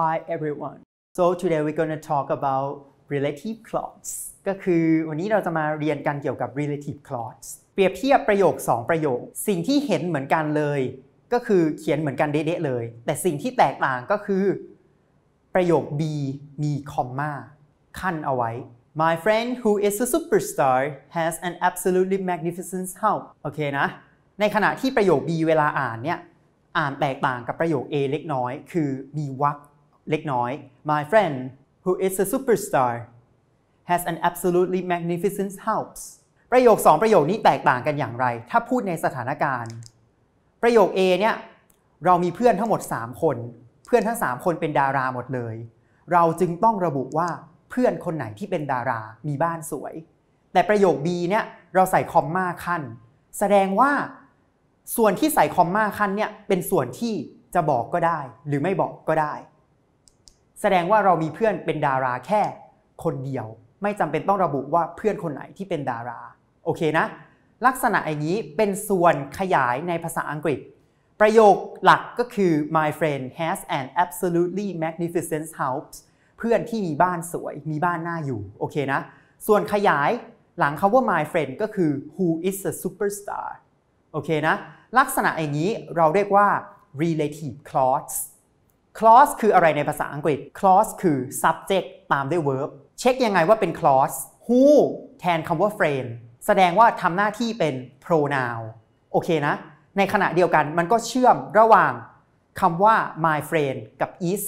Hi everyone. So today we're going to talk about relative clause ก็คือวันนี้เราจะมาเรียนกันเกี่ยวกับ relative clause เปรียบเทียบประโยค 2 ประโยค สิ่งที่เห็นเหมือนกันเลย ก็คือเขียนเหมือนกันเด๊ะเลย แต่สิ่งที่แตกต่างก็คือประโยค B มีคอมมาขั้นเอาไว้ My friend who is a superstar has an absolutely magnificent house โอเคนะ ในขณะที่ประโยค B เวลาอ่านเนี่ยอ่านแตกต่างกับประโยค A เล็กน้อย คือมีวัคเล็กน้อย My friend who is a superstar has an absolutely magnificent house ประโยค 2 ประโยคนี้แตกต่างกันอย่างไร ถ้าพูดในสถานการณ์ ประโยค A เนี่ยเรามีเพื่อนทั้งหมด 3 คน เพื่อนทั้ง 3 คนเป็นดาราหมดเลย เราจึงต้องระบุว่าเพื่อนคนไหนที่เป็นดารามีบ้านสวย แต่ประโยค B เนี่ยเราใส่คอมมาขั้น แสดงว่า ส่วนที่ใส่คอมมาขั้นเนี่ยเป็นส่วนที่จะบอกก็ได้หรือไม่บอกก็ได้แสดงว่าเรามีเพื่อนเป็นดาราแค่คนเดียว ไม่จำเป็นต้องระบุว่าเพื่อนคนไหนที่เป็นดารา โอเคนะ ลักษณะอย่างนี้เป็นส่วนขยายในภาษาอังกฤษ ประโยคหลักก็คือ my friend has an absolutely magnificent house เพื่อนที่มีบ้านสวยมีบ้านน่าอยู่โอเคนะส่วนขยายหลังคาว่า my friend ก็คือ who is a superstar โอเคนะ ลักษณะอย่างนี้เราเรียกว่า relative clause clause คืออะไรในภาษาอังกฤษ clause คือ subject ตามด้วย verb เช็คยังไงว่าเป็น clause who แทนคำว่า friend แสดงว่าทำหน้าที่เป็น pronoun โอเคนะ ในขณะเดียวกันมันก็เชื่อมระหว่างคำว่า my friend กับ is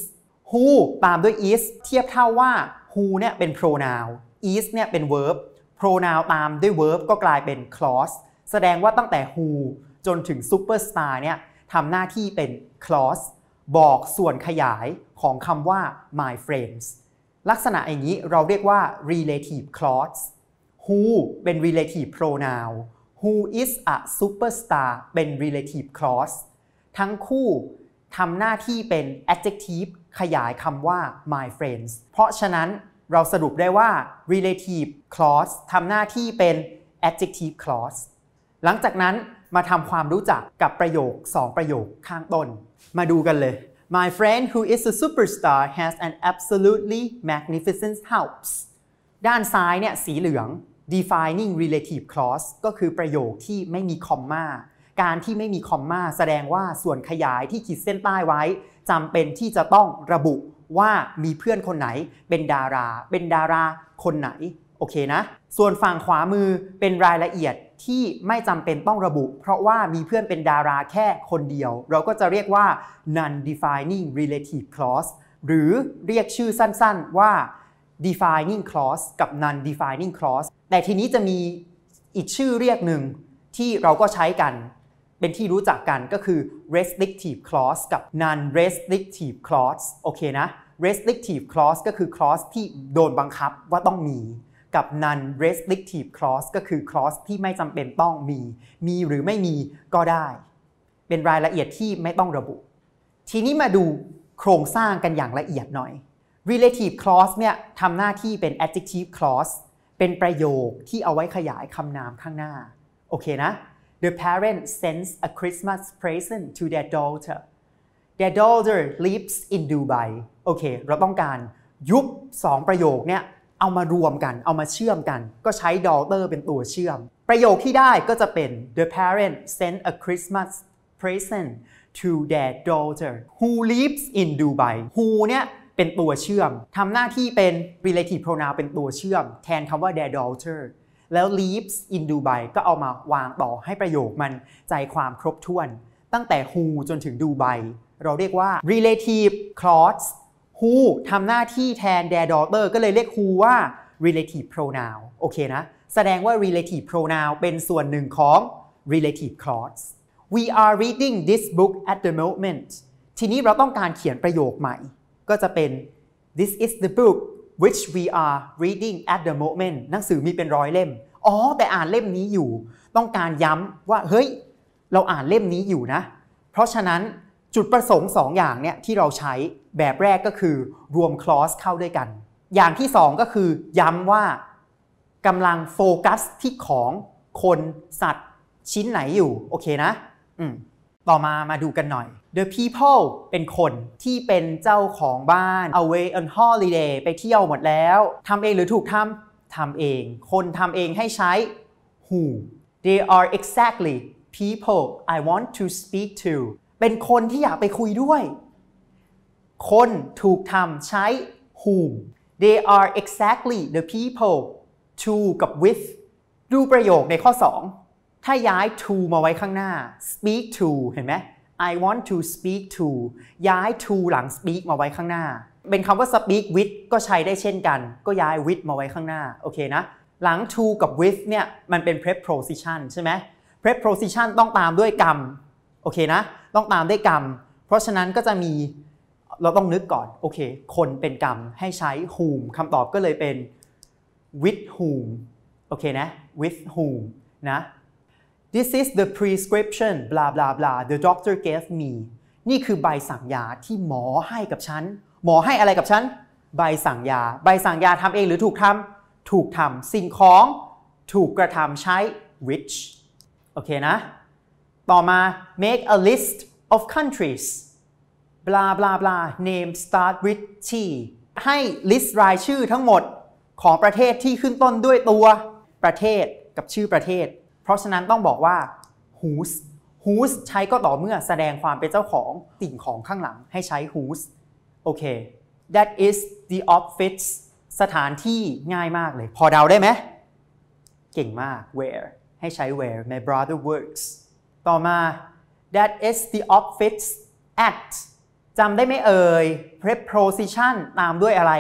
who ตามด้วย is เทียบเท่าว่า who เนี่ยเป็น pronoun is เนี่ยเป็น verb pronoun ตามด้วย verb ก็กลายเป็น clause แสดงว่าตั้งแต่ who จนถึง superstar เนี่ยทำหน้าที่เป็น clause บอกส่วนขยายของคำว่า my friends ลักษณะอย่างนี้เราเรียกว่า relative clause who เป็น relative pronoun who is a superstar เป็น relative clause ทั้งคู่ทำหน้าที่เป็น adjective ขยายคำว่า my friends เพราะฉะนั้นเราสรุปได้ว่า relative clause ทำหน้าที่เป็น adjective clause หลังจากนั้นมาทำความรู้จักกับประโยค 2 ประโยคข้างต้น มาดูกันเลย My friend who is a superstar has an absolutely magnificent house ด้านซ้ายเนี่ยสีเหลือง defining relative clause ก็คือประโยคที่ไม่มีคอมมาการที่ไม่มีคอมมาแสดงว่าส่วนขยายที่ขีดเส้นใต้ไว้จำเป็นที่จะต้องระบุว่ามีเพื่อนคนไหนเป็นดารา เป็นดาราคนไหน โอเคนะ ส่วนฝั่งขวามือเป็นรายละเอียดที่ไม่จำเป็นต้องระบุ เพราะว่ามีเพื่อนเป็นดาราแค่คนเดียว เราก็จะเรียกว่า non-defining relative clause หรือเรียกชื่อสั้น ๆ ว่า defining clause กับ non-defining clause แต่ทีนี้จะมีอีกชื่อเรียกหนึ่งที่เราก็ใช้กัน เป็นที่รู้จักกันก็คือ restrictive clause กับ non-restrictive clause โอเคนะ restrictive clause ก็คือ clause ที่โดนบังคับว่าต้องมีกับ non restrictive clause ก็คือ clause ที่ไม่จำเป็นต้องมี มีหรือไม่มีก็ได้ เป็นรายละเอียดที่ไม่ต้องระบุ ทีนี้มาดูโครงสร้างกันอย่างละเอียดหน่อย relative clause เนี่ยทำหน้าที่เป็น adjective clause เป็นประโยคที่เอาไว้ขยายคำนามข้างหน้า โอเคนะ The parent sends a Christmas present to their daughter their daughter lives in Dubai โอเค เราต้องการยุบ2ประโยคเนี่ยเอามารวมกัน เอามาเชื่อมกัน ก็ใช้ดอลเตอร์เป็นตัวเชื่อม ประโยคที่ได้ก็จะเป็น the parent sent a Christmas present to their daughter who lives in Dubai who เนี่ย เป็นตัวเชื่อม ทำหน้าที่เป็น relative pronoun เป็นตัวเชื่อม แทนคำว่า their daughter แล้ว lives in Dubai ก็เอามาวางต่อให้ประโยคมันใจความครบถ้วน ตั้งแต่ who จนถึง Dubai เราเรียกว่า relative clause who ทำหน้าที่แทน their daughter ก็เลยเรียก who ว่า relative pronoun โอเคนะ แสดงว่า relative pronoun เป็นส่วนหนึ่งของ relative clause we are reading this book at the moment ทีนี้เราต้องการเขียนประโยคใหม่ ก็จะเป็น this is the book which we are reading at the moment หนังสือมีเป็นร้อยเล่ม อ๋อ แต่อ่านเล่มนี้อยู่ ต้องการย้ำว่า เฮ้ย เราอ่านเล่มนี้อยู่นะ เพราะฉะนั้นจุดประสงค์ 2 อย่างเนี่ยที่เราใช้แบบแรกก็คือ รวมคลอสเข้าด้วยกัน อย่างที่ 2 ก็คือ ย้ำว่ากำลังโฟกัสที่ของคนสัตว์ชิ้นไหนอยู่ โอเคนะอืมต่อมามาดูกันหน่อย The people เป็นคนที่เป็นเจ้าของบ้าน away on holiday ไปเที่ยวหมดแล้วทำเองหรือถูกทำทำเอง คนทำเองให้ใช้ who they are exactly people I want to speak to เป็นคนที่อยากไปคุยด้วย คนถูกทำใช้ whom they are exactly the people to กับ with ดูประโยคในข้อ 2 ถ้าย้าย to มาไว้ข้างหน้า speak to เห็นไหม I want to speak to ย้าย to หลัง speak มาไว้ข้างหน้า เป็นคำว่า speak with ก็ใช้ได้เช่นกัน ก็ย้าย with มาไว้ข้างหน้า โอเคนะ หลัง to กับ with เนี่ย มันเป็น preposition ใช่ไหม preposition ต้องตามด้วยกรรมโอเคนะ ต้องตามได้กรรม เพราะฉะนั้นก็จะมีเราต้องนึกก่อน โอเค คนเป็นกรรมให้ใช้ whom คำตอบก็เลยเป็น with whom โอเคนะ with whom นะ this is the prescription blah blah blah the doctor gave me นี่คือใบสั่งยาที่หมอให้กับฉัน หมอให้อะไรกับฉัน ใบสั่งยา ใบสั่งยาทำเองหรือถูกทำถูกทำสิ่งของ ถูกกระทำใช้ which โอเคนะต่อมา make a list of countries บลาบลาบลา name start with T ให้ list รายชื่อทั้งหมดของประเทศที่ขึ้นต้นด้วยตัวประเทศกับชื่อประเทศ เพราะฉะนั้นต้องบอกว่า whose whose ใช้ก็ต่อเมื่อแสดงความเป็นเจ้าของสิ่งของข้างหลังให้ใช้ whose โอเค that is the office สถานที่ง่ายมากเลย พอเดาได้ไหม เก่งมาก where ให้ใช้ where my brother works ต่อมา that is the office at จำได้ไหมเอ่ย preposition ตามด้วยอะไร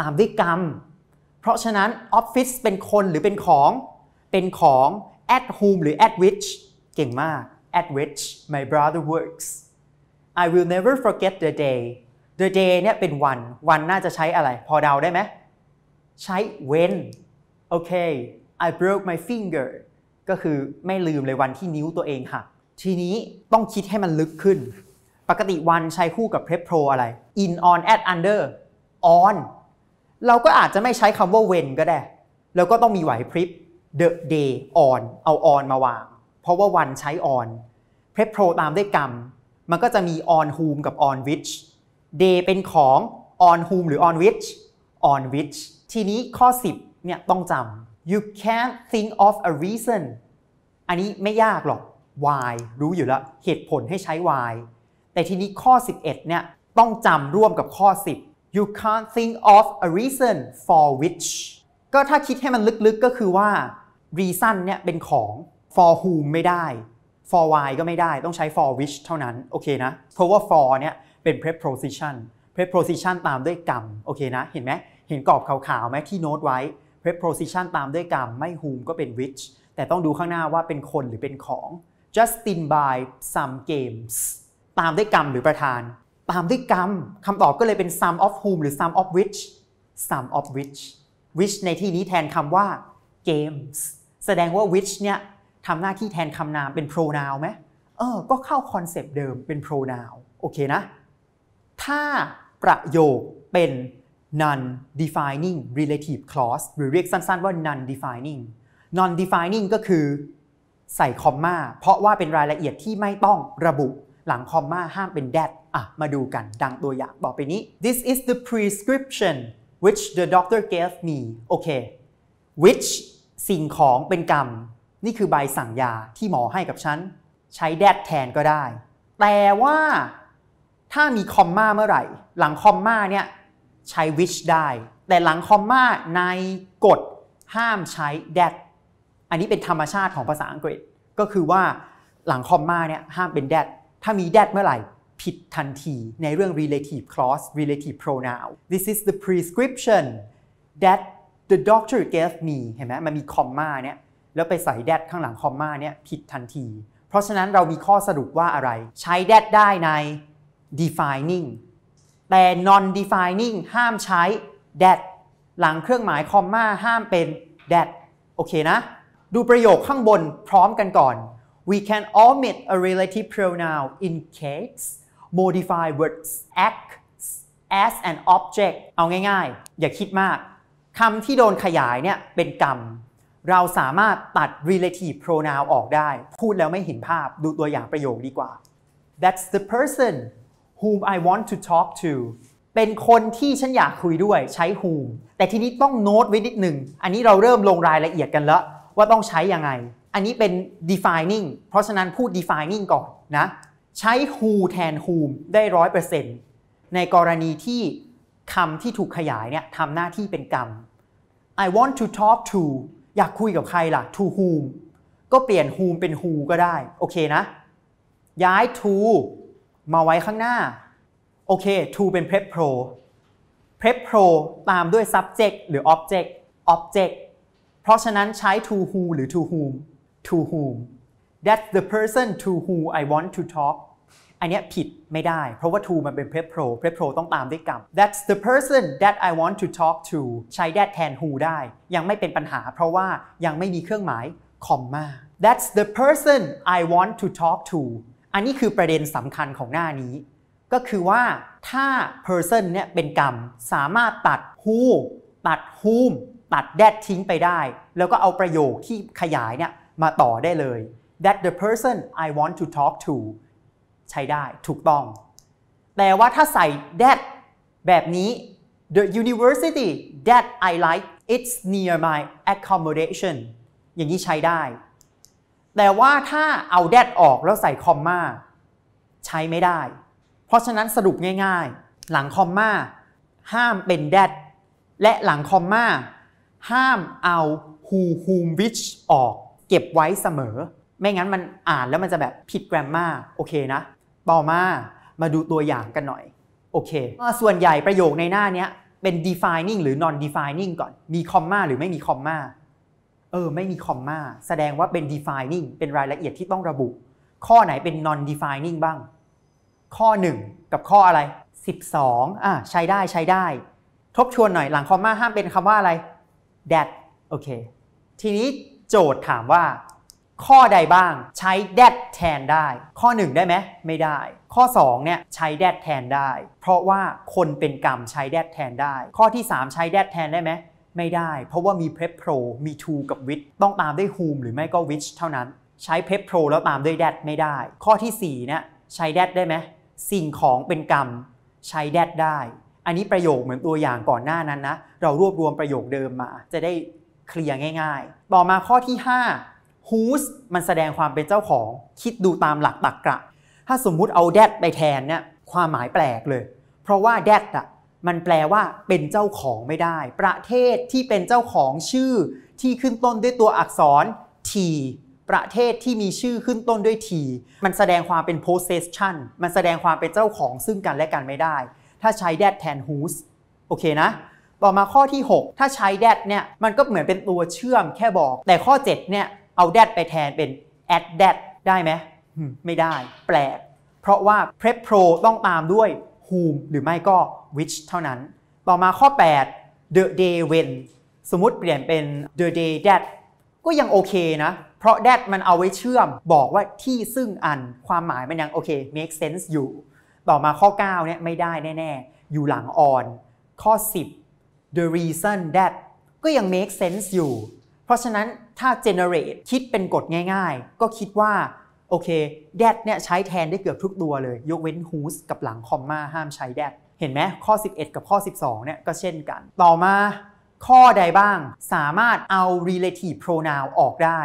ตามด้วยกรรม เพราะฉะนั้น office เป็นคนหรือเป็นของ เป็นของ at whom หรือ at which เก่งมาก at which my brother works I will never forget the day the day เนี่ยเป็นวัน วันน่าจะใช้อะไร พอเดาได้ไหม ใช้ when okay I broke my finger ก็คือไม่ลืมเลยวันที่นิ้วตัวเองหักทีนี้ต้องคิดให้มันลึกขึ้น ปกติวันใช้คู่กับ prep pro อะไร in on at under on เราก็อาจจะไม่ใช้คำว่า when ก็ได้แล้วก็ต้องมีไหวพริบ the day on เอา on มาวางเพราะว่าวันใช้ on prep pro ตามด้วยกรรม มันก็จะมี on whom กับ on which day เป็นของ on whom หรือ on which on which ทีนี้ข้อ 10เนี่ยต้องจำ you can't think of a reason อันนี้ไม่ยากหรอก why รู้อยู่แล้ว เหตุผลให้ใช้ why แต่ทีนี้ข้อ 11เนี่ยต้องจำร่วมกับข้อ 10 you can't think of a reason for which ก็ถ้าคิดให้มันลึกๆก็คือว่า reason เนี่ยเป็นของ for whom ไม่ได้ for why ก็ไม่ได้ ต้องใช้ for which เท่านั้น โอเคนะ เพราะว่า for เนี่ยเป็น preposition preposition ตามด้วยกรรมโอเคนะ เห็นไหมเห็นกรอบขาวๆไหมที่โน้ตไว้ preposition ตามด้วยกรรม ไม่ whom ก็เป็น which แต่ต้องดูข้างหน้าว่าเป็นคนหรือเป็นของ Justin by some games ตามด้วยกรรมหรือประธาน ตามด้วยกรรมคำตอบก็เลยเป็น some of whom หรือ some of which some of which which ในที่นี้แทนคำว่า games แสดงว่า which เนี่ยทำหน้าที่แทนคำนามเป็น pronoun ไหมเออ ก็เข้าคอนเซปต์เดิมเป็น pronoun โอเคนะถ้าประโยคเป็น non defining relative clause หรือเรียกสั้นๆ ว่า non defining non defining ก็คือ ใส่คอมมาเพราะว่าเป็นรายละเอียดที่ไม่ต้องระบุ หลังคอมมาห้ามเป็น that อ่ะ มาดูกันดังตัวอย่าง บอกไปนี้ this is the prescription which the doctor gave me โอเค which สิ่งของเป็นกรรม นี่คือใบสั่งยาที่หมอให้กับฉัน ใช้ that แทนก็ได้ แต่ว่า ถ้ามีคอมมาเมื่อไหร่ หลังคอมมาเนี่ยใช้ which ได้ แต่หลังคอมมาในกฎห้ามใช้ that อันนี้เป็นธรรมชาติของภาษาอังกฤษก็คือว่าหลังคอมมาเนี่ยห้ามเป็น that ถ้ามี that เมื่อไหร่ผิดทันทีในเรื่อง relative clause relative pronoun this is the prescription that the doctor gave me เห็นไหมมันมีคอมมาเนี่ยแล้วไปใส่ that ข้างหลังคอมมาเนี่ยผิดทันที เพราะฉะนั้นเรามีข้อสรุปว่าอะไรใช้ that ได้ใน defining แต่ non defining ห้ามใช้ that หลังเครื่องหมายคอมมาห้ามเป็น that โอเคนะดูประโยคข้างบนพร้อมกันก่อน we can omit a relative pronoun in case modify words acts as an object เอาง่ายๆ อย่าคิดมากคำที่โดนขยายเนี่ยเป็นกรรม เราสามารถตัด relative pronoun ออกได้ พูดแล้วไม่เห็นภาพดูตัวอย่างประโยคดีกว่า that's the person whom I want to talk to เป็นคนที่ฉันอยากคุยด้วยใช้ whom แต่ทีนี้ต้องโน้ตไว้นิดหนึ่ง อันนี้เราเริ่มลงรายละเอียดกันแล้ว ว่าต้องใช้ยังไง อันนี้เป็น defining เพราะฉะนั้นพูด defining ก่อนนะ ใช้ who แทน whom ได้ร้อยเปอร์เซ็นต์ในกรณีที่คำที่ถูกขยายเนี่ยทำหน้าที่เป็นกรรม I want to talk to อยากคุยกับใครล่ะ to whom ก็เปลี่ยน whom เป็น who ก็ได้โอเคนะ ย้าย to มาไว้ข้างหน้า โอเค to เป็น prep pro prep pro ตามด้วย subject หรือ object object เพราะฉะนั้นใช้ to who หรือ to whom to whom that's the person to who I want to talk อันนี้ผิดไม่ได้ เพราะว่า to มันเป็น prep pro prep pro ต้องตามด้วยกรรม that's the person that I want to talk to ใช้ that แทน who ได้ ยังไม่เป็นปัญหาเพราะว่ายังไม่มีเครื่องหมาย คอมมา that's the person I want to talk to อันนี้คือประเด็นสำคัญของหน้านี้ ก็คือว่า ถ้า person เนี่ยเป็นกรรม สามารถตัด who ตัด whom ตัด that ทิ้งไปได้ แล้วก็เอาประโยคที่ขยายเนี่ยมาต่อได้เลย that the person I want to talk to ใช้ได้ถูกต้อง แต่ว่าถ้าใส่ that แบบนี้ the university that I like it's near my accommodation อย่างนี้ใช้ได้แต่ว่าถ้าเอาแดดออกแล้วใส่คอมมาใช้ไม่ได้ เพราะฉะนั้นสรุปง่ายๆ หลังคอมมาห้ามเป็นแดดและหลังคอมมาห้ามเอา who whom which ออก เก็บไว้เสมอ ไม่งั้นมันอ่านแล้วมันจะแบบผิดแกรมมาโอเคนะต่อมา มาดูตัวอย่างกันหน่อย โอเคส่วนใหญ่ประโยคในหน้านี้ เป็น defining หรือ non defining ก่อนมีคอมมาหรือไม่มีคอมมาเออไม่มีคอมมาแสดงว่าเป็น defining เป็นรายละเอียดที่ต้องระบุ ข้อไหนเป็น non defining บ้าง ข้อ 1 กับข้ออะไร 12อ่ะใช้ได้ใช้ได้ ทบทวนหน่อยหลังคอมมาห้ามเป็นคำว่าอะไร that โอเคทีนี้โจทย์ถามว่า ข้อใดบ้างใช้ that แทนได้ข้อ 1 ได้ไหมไม่ได้ ข้อ2เนี่ยใช้ that แทนได้เพราะว่าคนเป็นกรรมใช้ that แทนได้ข้อที่ 3 ใช้ that แทนได้ไหมไม่ได้ เพราะว่ามี Prep Pro มี To กับ With ต้องตามด้วย Whom หรือไม่ก็ Which เท่านั้น ใช้ Prep Pro แล้วตามด้วย That ไม่ได้ ข้อที่4เนี่ยใช้ That ได้ไหม สิ่งของเป็นกรรมใช้ That ได้ อันนี้ประโยคเหมือนตัวอย่างก่อนหน้านั้นนะเรารวบรวมประโยคเดิมมา จะได้เคลียร์ง่าย ๆ ต่อมาข้อที่ 5 whose มันแสดงความเป็นเจ้าของคิดดูตามหลักตรรกะ ถ้าสมมุติเอา that ไปแทนเนี่ยความหมายแปลกเลย เพราะว่า that อะมันแปลว่าเป็นเจ้าของไม่ได้ ประเทศที่เป็นเจ้าของชื่อ ที่ขึ้นต้นด้วยตัวอักษร t ประเทศที่มีชื่อขึ้นต้นด้วย t มันแสดงความเป็น possession มันแสดงความเป็นเจ้าของซึ่งกันและกันไม่ได้ ถ้าใช้ that แทน whose โอเคนะ ต่อมาข้อที่ 6 ถ้าใช้ that เนี่ย มันก็เหมือนเป็นตัวเชื่อมแค่บอก แต่ข้อ7เนี่ย เอา that ไปแทนเป็น a d d that ได้ไหมไม่ได้ แปลก เพราะว่า prep pro ต้องตามด้วย whom หรือไม่ก็ which เท่านั้นต่อมาข้อ 8 the day when สมมติเปลี่ยนเป็น the day that ก็ยังโอเคนะ เพราะ that มันเอาไว้เชื่อม บอกว่าที่ซึ่งอันความหมายมันยังโอเค make sense อยู่ ต่อมาข้อ9เนี่ยไม่ได้แน่ ๆ อยู่หลัง on ข้อ 10 the reason that ก็ยัง make sense อยู่ เพราะฉะนั้นถ้า generate คิดเป็นกฎง่ายๆ ก็คิดว่าโอเค แดดเนี่ยใช้แทนได้เกือบทุกตัวเลย ยกเว้น whose กับหลังคอมมาห้ามใช้แดดเห็นไหม ข้อ 11 กับข้อ 12เนี่ยก็เช่นกัน ต่อมา ข้อใดบ้างสามารถเอา relative pronoun ออกได้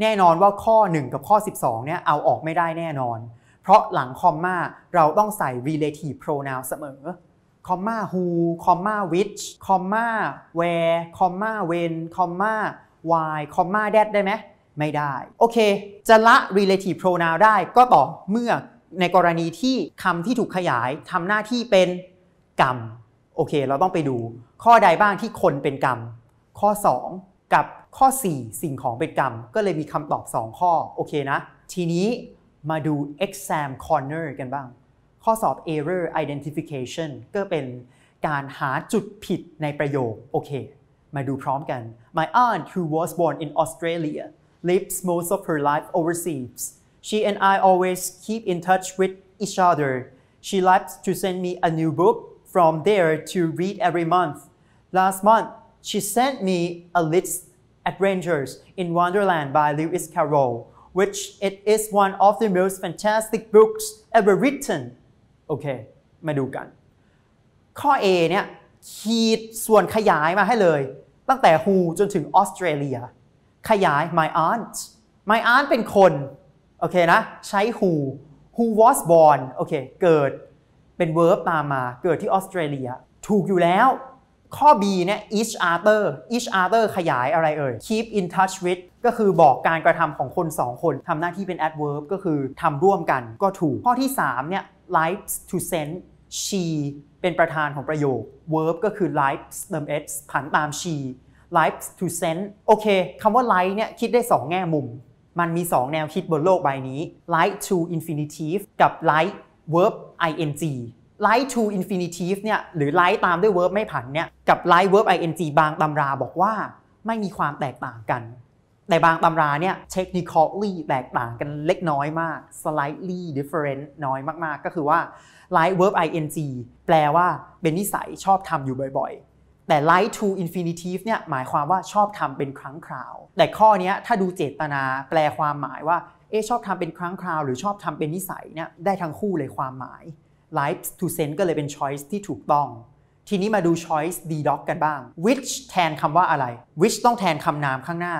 แน่นอนว่าข้อ 1 กับข้อ 12เนี่ยเอาออกไม่ได้แน่นอน เพราะหลังคอมมาเราต้องใส่ relative pronoun เสมอ คอมมา who คอมมา which คอมมา where คอมมา when คอมมา why คอมมา that ได้ไหมไม่ได้ โอเค จะละ relative pronoun ได้ก็ต่อเมื่อในกรณีที่คำที่ถูกขยายทำหน้าที่เป็นกรรม โอเค เราต้องไปดู ข้อใดบ้างที่คนเป็นกรรม ข้อ 2 กับข้อ 4 สิ่งของเป็นกรรม ก็เลยมีคำตอบ 2 ข้อ โอเคนะ ทีนี้มาดู exam corner กันบ้าง ข้อสอบ error identification ก็เป็นการหาจุดผิดในประโยค โอเค มาดูพร้อมกัน My aunt who was born in Australia lives most of her life overseas. She and I always keep in touch with each other. She likes to send me a new book from there to read every month. Last month, she sent me a list Adventures in Wonderland by Lewis Carroll, which it is one of the most fantastic books ever written. Okay, มาดูกัน ข้อ A เนี่ย ขีดส่วนขยายมาให้เลย ตั้งแต่ Who Australia ขยาย my aunt my aunt เป็นคนโอเคนะใช้ who who was born โอเคเกิดเป็น verb ตามมา เกิดที่ออสเตรเลียถูกอยู่แล้ว ข้อ B เนี่ย each other each other ขยายอะไรเอ่ย keep in touch with ก็คือบอกการกระทำของคน 2 คนทำหน้าที่เป็น adverb ก็คือทำร่วมกันก็ถูก ข้อที่3เนี่ย likes to send she เป็นประธานของประโยค verb ก็คือ likes เติม s ผันตาม she l i k e ท to send โอเคคำว่า like เนี่ยคิดได้ 2 แง่มุม มันมี 2 แนวคิดบนโลกใบนี้ like to infinitive กับ like verb ing like to infinitive เนี่ยหรือ like ตามด้วย verb ไม่ผันเนี่ยกับ like verb ing บางตำราบอกว่า ไม่มีความแตกต่างกัน แต่บางตำราเนี่ย technically แตกต่างกันเล็กน้อยมาก slightly different น้อยมากๆ ก็คือว่า like verb ing แปลว่าเป็นนิสัยชอบทำอยู่บ่อย ๆแต่ light to infinitive เนี่ยหมายความว่าชอบทำเป็นครั้งคราว แต่ข้อนี้ถ้าดูเจตนา แปลความหมายว่าเอชอบทำเป็นครั้งคราว หรือชอบทำเป็นนิสัยเนี่ยได้ทั้งคู่เลยความหมาย l i k e t o sense ก็เลยเป็น choice ที่ถูกต้อง ทีนี้มาดู choice d e d o c กันบ้าง which แทนคำว่าอะไร which ต้องแทนคำนามข้างหน้า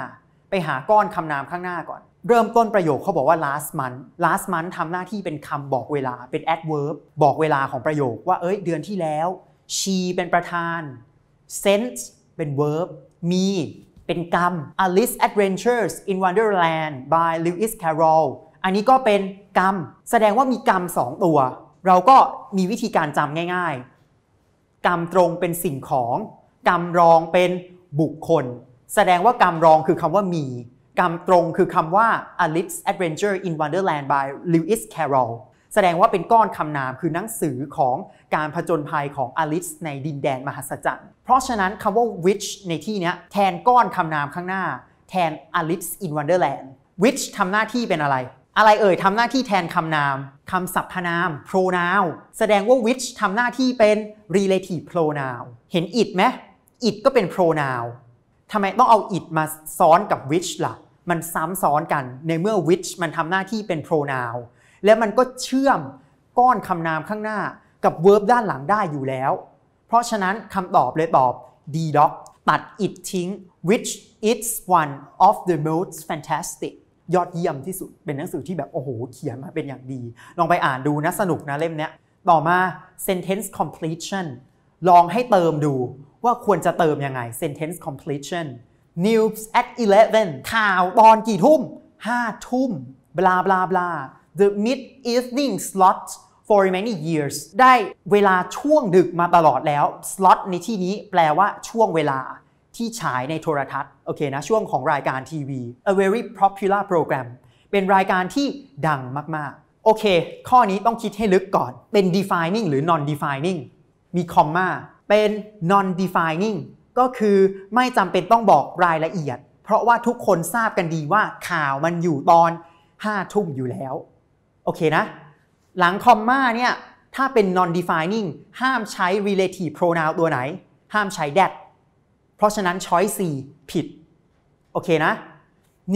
ไปหาก้อนคำนามข้างหน้าก่อน เริ่มต้นประโยคเขาบอกว่า last month last month ทำหน้าที่เป็นคำบอกเวลาเป็น adverb บอกเวลาของประโยคว่าเอ้ยเดือนที่แล้ว she เป็นประธาน sense เป็น verb มี เป็นกรรม Alice Adventures in Wonderland by Lewis Carroll อันนี้ก็เป็นกรรม แสดงว่ามีกรรมสองตัว เราก็มีวิธีการจำง่ายๆ กรรมตรงเป็นสิ่งของ กรรมรองเป็นบุคคล แสดงว่ากรรมรองคือคำว่ามี กรรมตรงคือคำว่า Alice Adventure in Wonderland by Lewis Carroll แสดงว่าเป็นก้อนคำนามคือหนังสือของการผจญภัยของอลิสในดินแดนมหัศจรรย์ เพราะฉะนั้นคำว่า which ในที่นี้แทนก้อนคำนามข้างหน้าแทน Alice in Wonderland which ทำหน้าที่เป็นอะไร อะไรเอ่ยทำหน้าที่แทนคำนามคำสรรพนาม pronoun แสดงว่า which ทำหน้าที่เป็น relative pronoun เห็น it ไหม it ก็เป็น pronoun ทำไมต้องเอา it มาซ้อนกับ which ละ่ะ มันซ้ำซ้อนกันในเมื่อ which มันทำหน้าที่เป็น pronoun และมันก็เชื่อมก้อนคำนามข้างหน้ากับเวิร์บด้านหลังได้อยู่แล้ว เพราะฉะนั้นคำตอบ เลยตอบ d doc ตัด it ทิ้ง which is one of the most fantastic ยอดเยี่ยมที่สุดเป็นหนังสือที่แบบโอ้โห เขียนมาเป็นอย่างดี ลองไปอ่านดูนะสนุกนะเล่มเนี้ย ต่อมา sentence completion ลองให้เติมดูว่าควรจะเติมยังไง sentence completion news at 11ข่าวตอนกี่ทุ่ม5ทุ่ม บลาบลาบลา the mid evening slot for many years ได้เวลาช่วงดึกมาตลอดแล้ว slot ในที่นี้แปลว่าช่วงเวลาที่ฉายในโทรทัศน์ โอเคนะ ช่วงของรายการทีวี a very popular program เป็นรายการที่ดังมาก ๆ โอเค ข้อนี้ต้องคิดให้ลึกก่อน เป็น defining หรือ non defining มีคอมมาเป็น non defining ก็คือไม่จำเป็นต้องบอกรายละเอียด เพราะว่าทุกคนทราบกันดีว่า ข่าวมันอยู่ตอน 5 ทุ่มอยู่แล้วโอเคนะ หลังคอมมาเนี่ยถ้าเป็น non defining ห้ามใช้ relative pronoun ตัวไหน ห้ามใช้ that เพราะฉะนั้น choice C ผิด โอเคนะ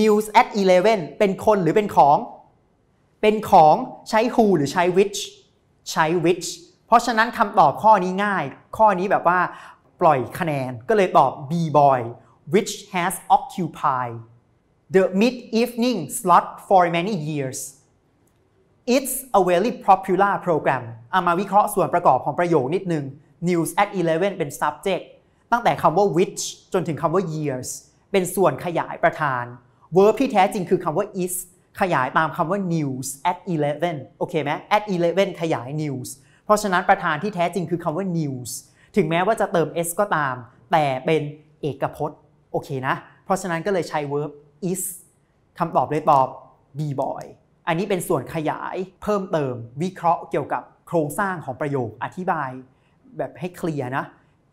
news at 11 เป็นคนหรือเป็นของ เป็นของใช้ who หรือใช้ which ใช้ which เพราะฉะนั้นคำตอบข้อนี้ง่าย ข้อนี้แบบว่า ปล่อยคะแนนก็เลยตอบ B boy which has occupied the mid evening slot for many years It's a very popular program เอามาวิเคราะห์ส่วนประกอบของประโยคนิดนึง News at 11 เป็น subject ตั้งแต่คำว่า which จนถึงคำว่า years เป็นส่วนขยายประธาน verb ที่แท้จริงคือคำว่า is ขยายตามคำว่า news at 11 โอเคไหม at 11 ขยาย news เพราะฉะนั้นประธานที่แท้จริงคือคำว่า news ถึงแม้ว่าจะเติม s ก็ตาม แต่เป็นเอกพจน์ โอเคนะ เพราะฉะนั้นก็เลยใช้ verb is คำตอบเลยตอบ b boy อันนี้เป็นส่วนขยายเพิ่มเติม วิเคราะห์เกี่ยวกับโครงสร้างของประโยคอธิบาย แบบให้เคลียร์นะ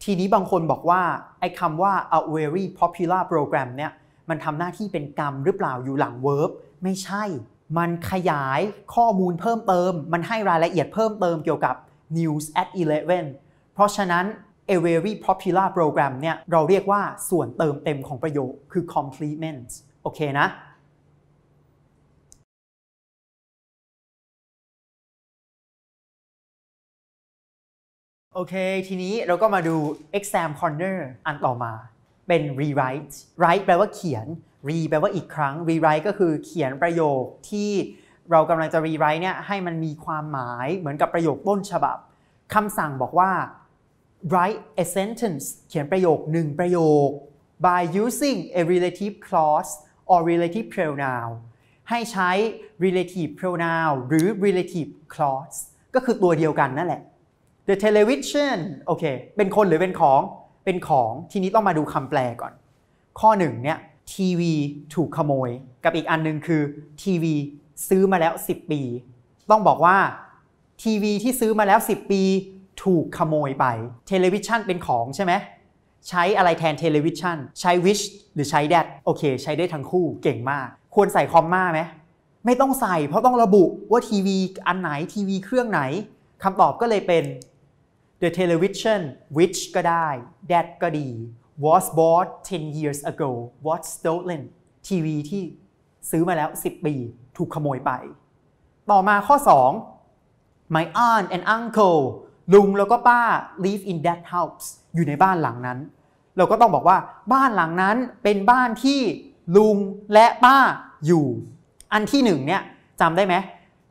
ทีนี้บางคนบอกว่าไอ้คำว่า a very popular program เนี่ยมันทำหน้าที่เป็นกรรมหรือเปล่าอยู่หลัง verb ไม่ใช่ มันขยายข้อมูลเพิ่มเติม มันให้รายละเอียดเพิ่มเติมเกี่ยวกับ news at 11 เพราะฉะนั้น a very popular program เนี่ยเราเรียกว่าส่วนเติมเต็มของประโยคคือ complement โอเคนะโอเค ทีนี้เราก็มาดู exam corner อันต่อมา เป็น rewrite write แปลว่าเขียน re แปลว่าอีกครั้ง rewrite ก็คือเขียนประโยคที่เรากำลังจะ rewrite เนี่ยให้มันมีความหมายเหมือนกับประโยคต้นฉบับ คำสั่งบอกว่า write a sentence เขียนประโยคหนึ่งประโยค by using a relative clause or relative pronoun ให้ใช้ relative pronoun หรือ relative clause ก็คือตัวเดียวกันนั่นแหละ the television โอเค เป็นคนหรือเป็นของ เป็นของ ทีนี้ต้องมาดูคำแปลก่อน ข้อหนึ่งเนี่ยทีวีถูกขโมย กับอีกอันหนึ่งคือทีวีซื้อมาแล้ว 10 ปี ต้องบอกว่าทีวีที่ซื้อมาแล้ว 10 ปี ถูกขโมยไปเทเลวิชันเป็นของใช่ไหม ใช้อะไรแทนเทเลวิชันใช้ wish หรือใช้ that โอเค ใช้ได้ทั้งคู่เก่งมาก ควรใส่คอมมาไหม ไม่ต้องใส่ เพราะต้องระบุว่าทีวีอันไหนทีวีเครื่องไหนคำตอบก็เลยเป็น the television which ก็ได้ that ก็ดี was bought 10 years ago was stolen ทีวีที่ซื้อมาแล้ว 10 ปีถูกขโมยไป ต่อมาข้อ 2 my aunt and uncle ลุงแล้วก็ป้า live in that house อยู่ในบ้านหลังนั้น เราก็ต้องบอกว่า บ้านหลังนั้นเป็นบ้านที่ลุงและป้าอยู่ อันที่หนึ่งเนี่ยจำได้ไหม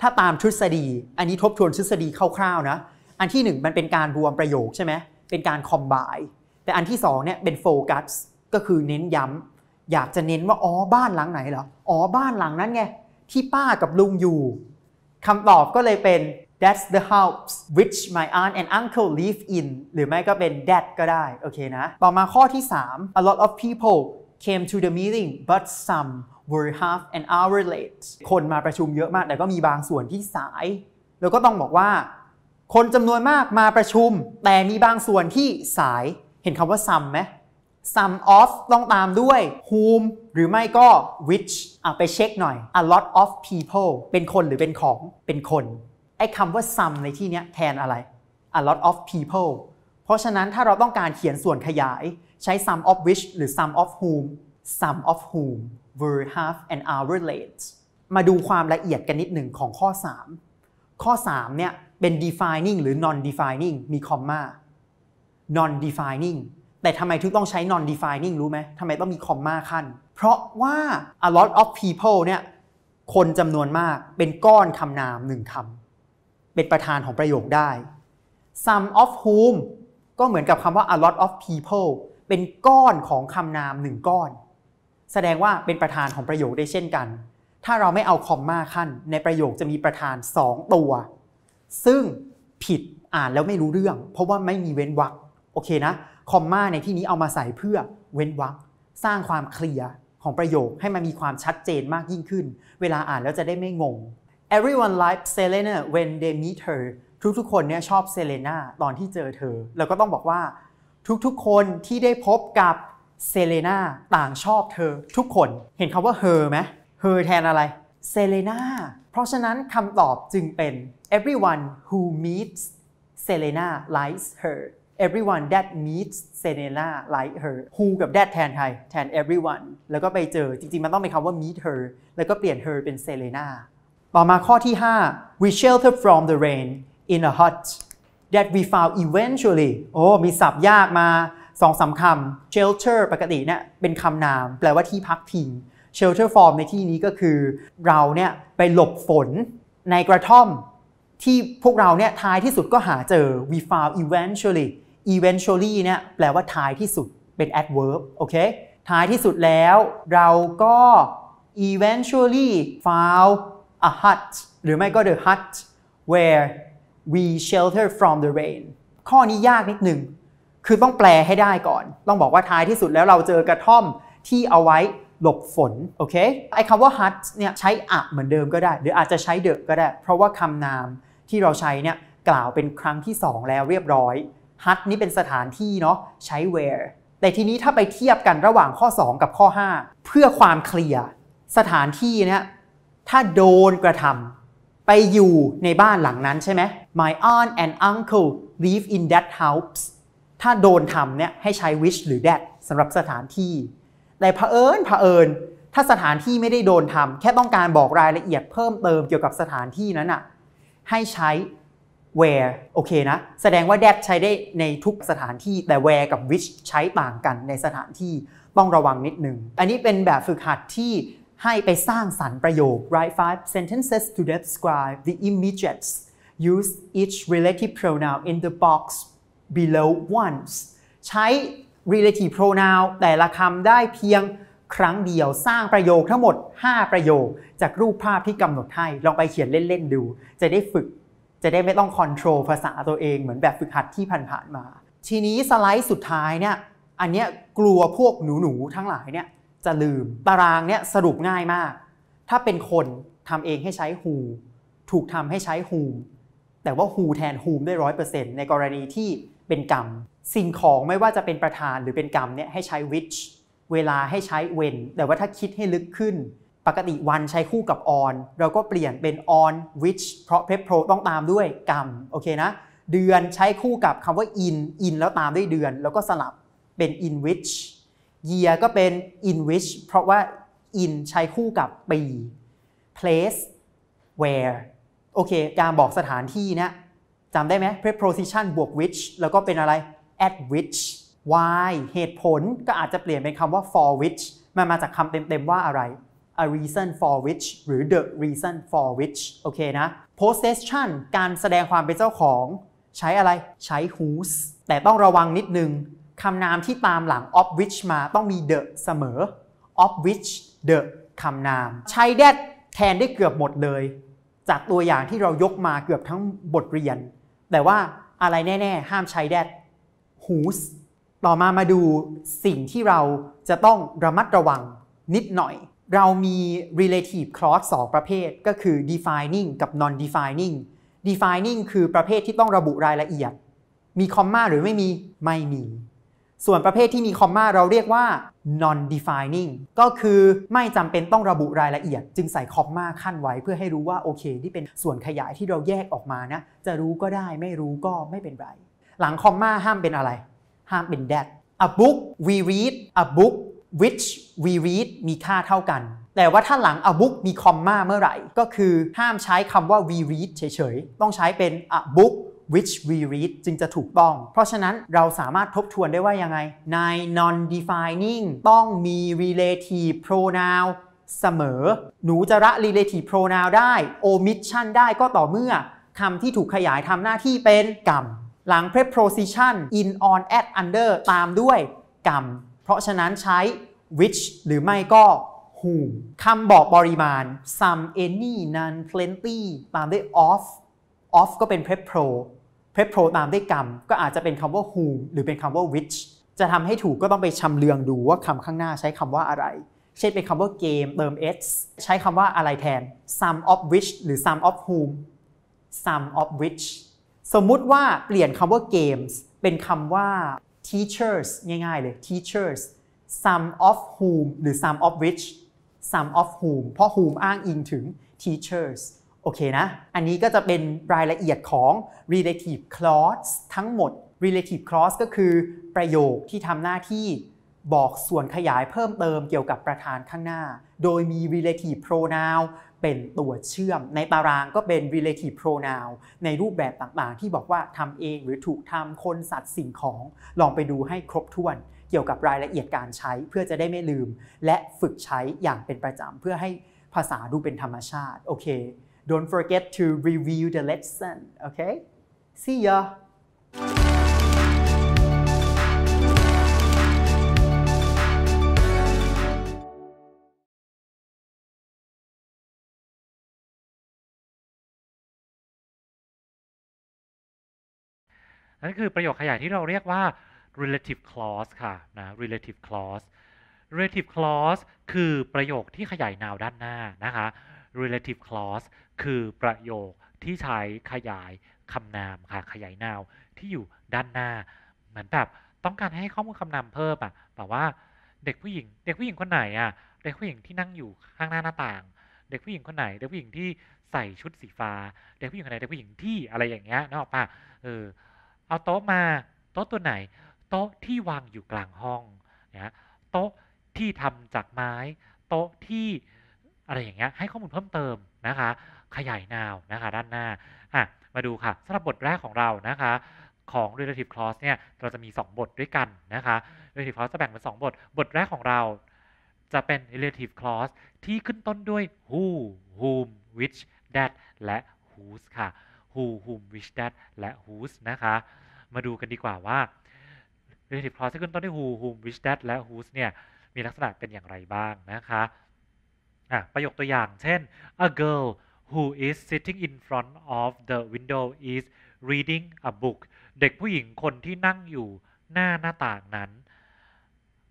ถ้าตามทฤษฎี อันนี้ทบทวนทฤษฎีคร่าวๆนะอันที่1มันเป็นการรวมประโยคใช่ไหม เป็นการคอมบาย แต่อันที่2เนี่ยเป็นโฟกัสก็คือเน้นย้ำ อยากจะเน้นว่า อ๋อบ้านหลังไหนเหรอ อ๋อบ้านหลังนั้นไง ที่ป้ากับลุงอยู่คำตอบก็เลยเป็น that's the house which my aunt and uncle live in หรือไม่ก็เป็น that ก็ได้ โอเคนะ ต่อมาข้อที่ 3 a lot of people came to the meeting but some were half an hour late คนมาประชุมเยอะมากแต่ก็มีบางส่วนที่สายแล้วก็ต้องบอกว่าคนจำนวนมากมาประชุม แต่มีบางส่วนที่สายเห็นคำว่า some ไหม some of ต้องตามด้วย whom หรือไม่ก็ which อ่ะไปเช็คหน่อย a lot of people เป็นคนหรือเป็นของเป็นคนไอ้คำว่า some ในที่นี้แทนอะไร a lot of people เพราะฉะนั้นถ้าเราต้องการเขียนส่วนขยายใช้ some of which หรือ some of whom some of whom were half an hour late มาดูความละเอียดกันนิดหนึ่งของข้อ 3 ข้อ 3 เนี่ยเป็น defining หรือ non defining มีคอมมา non defining แต่ทำไมถึงต้องใช้ non defining รู้ไหมทำไมต้องมีคอมมาขั้นเพราะว่า a lot of people เนี่ย คนจำนวนมากเป็นก้อนคำนามหนึ่งคำเป็นประธานของประโยคได้ some of whom ก็เหมือนกับคำว่า a lot of people เป็นก้อนของคำนามหนึ่งก้อน แสดงว่าเป็นประธานของประโยคได้เช่นกัน ถ้าเราไม่เอาคอมมาขั้นในประโยคจะมีประธาน 2 ตัวซึ่งผิดอ่านแล้วไม่รู้เรื่อง เพราะว่าไม่มีเว้นวรรคโอเคนะ คอมมาในที่นี้เอามาใส่เพื่อเว้นวรรคสร้างความเคลียร์ของประโยคให้มันมีความชัดเจนมากยิ่งขึ้น เวลาอ่านแล้วจะได้ไม่งง everyone likes Selena when they meet her ทุก ๆคนเนี่ยชอบเซเลน่าตอนที่เจอเธอแล้วก็ต้องบอกว่า ทุกๆคนที่ได้พบกับเซเลน่าต่างชอบเธอ ทุกคนเห็นคำว่า her ไหม her แทนอะไรเซเลน่าเพราะฉะนั้นคำตอบจึงเป็น everyone who meets Selena likes her everyone that meets Selena like her who กับ that แทนใคร แทน everyone แล้วก็ไปเจอ จริงๆ มันต้องเป็นคำว่า meet her แล้วก็เปลี่ยน her เป็น Selena ต่อมาข้อที่ 5 we shelter from the rain in a hut that we found eventually โอ้ มีศัพท์ยากมาสองสาคำ shelter ปกติเนี่ยเป็นคำนามแปลว่าที่พักพิง shelter form ในที่นี้ก็คือ เราเนี่ยไปหลบฝนในกระท่อมที่พวกเราเนี่ยท้ายที่สุดก็หาเจอ we found eventually eventually เนี่ยแปลว่าท้ายที่สุดเป็น adverb โอเคท้ายที่สุดแล้วเราก็ eventually found a hut หรือไม่ก็ the hut where we shelter from the rain ข้อนี้ยากนิดหนึ่ง คือต้องแปลให้ได้ก่อน ต้องบอกว่าท้ายที่สุดแล้วเราเจอกระท่อมที่เอาไว้หลบฝนโอเคไอ้คำว่า hut เนี่ยใช้อะเหมือนเดิมก็ได้ หรืออาจจะใช้เดอะก็ได้ เพราะว่าคำนามที่เราใช้เนี่ยกล่าวเป็นครั้งที่ 2 แล้วเรียบร้อย hut นี่เป็นสถานที่เนาะใช้ where แต่ทีนี้ถ้าไปเทียบกันระหว่างข้อ 2 กับข้อ 5 เพื่อความเคลียร์สถานที่เนี่ยถ้าโดนกระทำไปอยู่ในบ้านหลังนั้นใช่ไหม my aunt and uncle live in that house ถ้าโดนทำเนี่ยให้ใช้ which หรือ that สำหรับสถานที่ แต่เผอิญเผอิญถ้าสถานที่ไม่ได้โดนทำแค่ต้องการบอกรายละเอียดเพิ่มเติมเกี่ยวกับสถานที่นั้นอะให้ใช้ where โอเคนะ แสดงว่า that ใช้ได้ในทุกสถานที่ แต่ where กับ which ใช้ต่างกันในสถานที่ต้องระวังนิดนึง อันนี้เป็นแบบฝึกหัดที่ให้ไปสร้างสรรค์ประโยค write five sentences to describe the images use each relative pronoun in the box below once ใช้ relative pronoun แต่ละคำได้เพียงครั้งเดียวสร้างประโยคทั้งหมด 5 ประโยค จากรูปภาพที่กำหนดให้ ลองไปเขียนเล่น ๆ ดู จะได้ฝึกจะได้ไม่ต้องคอนโทรลภาษาตัวเองเหมือนแบบฝึกหัดที่ผ่านๆมา ทีนี้สไลด์สุดท้ายเนี่ยอันเนี้ยกลัวพวกหนู ๆ ทั้งหลายเนี่ยจะลืมตารางเนี่ยสรุปง่ายมาก ถ้าเป็นคนทำเองให้ใช้ who ถูกทำให้ใช้ whom แต่ว่า who แทน whom ได้ร้อยเปอร์เซ็นต์ในกรณีที่เป็นกรรมสิ่งของไม่ว่าจะเป็นประธานหรือเป็นกรรมเนี่ยให้ใช้ which เวลาให้ใช้ when แต่ว่าถ้าคิดให้ลึกขึ้น ปกติวันใช้คู่กับ on เราก็เปลี่ยนเป็น on which เพราะ prep pro ต้องตามด้วยกรรมโอเคนะ เดือนใช้คู่กับคำว่า in in แล้วตามด้วยเดือน แล้วก็สลับเป็น in which year ก็เป็น in which เพราะว่า in ใช้คู่กับปี place where โอเคการบอกสถานที่นะจำได้ไหม preposition บวก which แล้วก็เป็นอะไร at which why เหตุผลก็อาจจะเปลี่ยนเป็นคำว่า for which มันมาจากคำเต็มๆว่าอะไร a reason for which หรือ the reason for which โอเคนะ possession การแสดงความเป็นเจ้าของ ใช้อะไรใช้ whose แต่ต้องระวังนิดนึงคำนามที่ตามหลัง of which มาต้องมี the เสมอ of which the คำนาม ใช้ that แทนได้เกือบหมดเลย จากตัวอย่างที่เรายกมาเกือบทั้งบทเรียน แต่ว่าอะไรแน่ๆ ห้ามใช้ that whose ต่อมามาดูสิ่งที่เราจะต้องระมัดระวังนิดหน่อย เรามี relative clause 2ประเภทก็คือ defining กับ non defining defining คือประเภทที่ต้องระบุรายละเอียด มีคอมมาหรือไม่มี ไม่มี ส่วนประเภทที่มีคอมมาเราเรียกว่า non defining ก็คือไม่จำเป็นต้องระบุรายละเอียด จึงใส่คอมมาขั้นไว้เพื่อให้รู้ว่าโอเคที่เป็นส่วนขยายที่เราแยกออกมานะ จะรู้ก็ได้ไม่รู้ก็ไม่เป็นไร หลังคอมมาห้ามเป็นอะไรห้ามเป็น that a book we read a book which we read มีค่าเท่ากัน แต่ว่าถ้าหลัง a book มีคอมมาเมื่อไหร่ ก็คือห้ามใช้คำว่า we read เฉย ๆ ต้องใช้เป็น a book which we read จึงจะถูกต้อง เพราะฉะนั้นเราสามารถทบทวนได้ว่ายังไง ใน non defining ต้องมี relative pronoun เสมอ หนูจะระ relative pronoun ได้ omission ได้ก็ต่อเมื่อคำที่ถูกขยายทำหน้าที่เป็นกรรมหลัง preposition in on at under ตามด้วยกรรม เพราะฉะนั้นใช้ which หรือไม่ก็ who คำบอกปริมาณ some any none plenty ตามด้วย of of ก็เป็น prep pro prep pro ตามด้วยกรรมก็อาจจะเป็นคำว่า who หรือเป็นคำว่า which จะทำให้ถูกก็ต้องไปชำเลืองดูว่าคำข้างหน้าใช้คำว่าอะไร เช่นเป็นคำว่าเกมเติม s ใช้คำว่าอะไรแทน some of which หรือ some of whom some of which สมมุติว่าเปลี่ยนคำว่า games เป็นคำว่า teachers ง่ายๆ เลย teachers some of whom หรือ some of which some of whom เพราะ whom อ้างอิงถึง teachers โอเคนะ อันนี้ก็จะเป็นรายละเอียดของ relative clause ทั้งหมด relative clause ก็คือประโยคที่ทำหน้าที่บอกส่วนขยายเพิ่มเติมเกี่ยวกับประธานข้างหน้า โดยมี relative pronoun เป็นตัวเชื่อมในตารางก็เป็น relative pronoun ในรูปแบบต่างๆ ที่บอกว่าทำเองหรือถูกทำคนสัตว์สิ่งของ ลองไปดูให้ครบถ้วนเกี่ยวกับรายละเอียดการใช้เพื่อจะได้ไม่ลืม และฝึกใช้อย่างเป็นประจำเพื่อให้ภาษาดูเป็นธรรมชาติโอเค don't forget to review the lesson okay see ya นั่นคือประโยคขยายที่เราเรียกว่า relative clause ค่ะนะ relative clause relative clause คือประโยคที่ขยายนาวด้านหน้านะคะ relative clause คือประโยคที่ใช้ขยายคำนามค่ะขยายนาวที่อยู่ด้านหน้า เหมือนแบบต้องการให้ข้อมูลคำนามเพิ่มอ่ะแบบว่าเด็กผู้หญิง เด็กผู้หญิงคนไหนอ่ะ เด็กผู้หญิงที่นั่งอยู่ข้างหน้าหน้าต่าง เด็กผู้หญิงคนไหนเด็กผู้หญิงที่ใส่ชุดสีฟ้า เด็กผู้หญิงคนไหนเด็กผู้หญิงที่อะไรอย่างเงี้ยนอกปะเออเอาโต๊ะมา โต๊ะตัวไหน โต๊ะที่วางอยู่กลางห้องนะโต๊ะที่ทำจากไม้ โต๊ะที่อะไรอย่างเงี้ยให้ข้อมูลเพิ่มเติมนะคะ ขยายนาวนะคะ ด้านหน้าอ่ะมาดูค่ะสำหรับบทแรกของเรานะคะ ของ relative clause เนี่ยเราจะมี 2 บทด้วยกันนะคะ relative clause จะแบ่งเป็น 2 บท บทแรกของเรา จะเป็น relative clause ที่ขึ้นต้นด้วย who whom which that และ whose ค่ะ who whom which that และ whose นะคะมาดูกันดีกว่าว่า relative clause ขึ้นต้นด้วย who whom which that และ whose เนี่ย มีลักษณะเป็นอย่างไรบ้างนะคะ ประโยคตัวอย่าง เช่น a girl who is sitting in front of the window is reading a book เด็กผู้หญิงคนที่นั่งอยู่หน้าหน้าต่างนั้น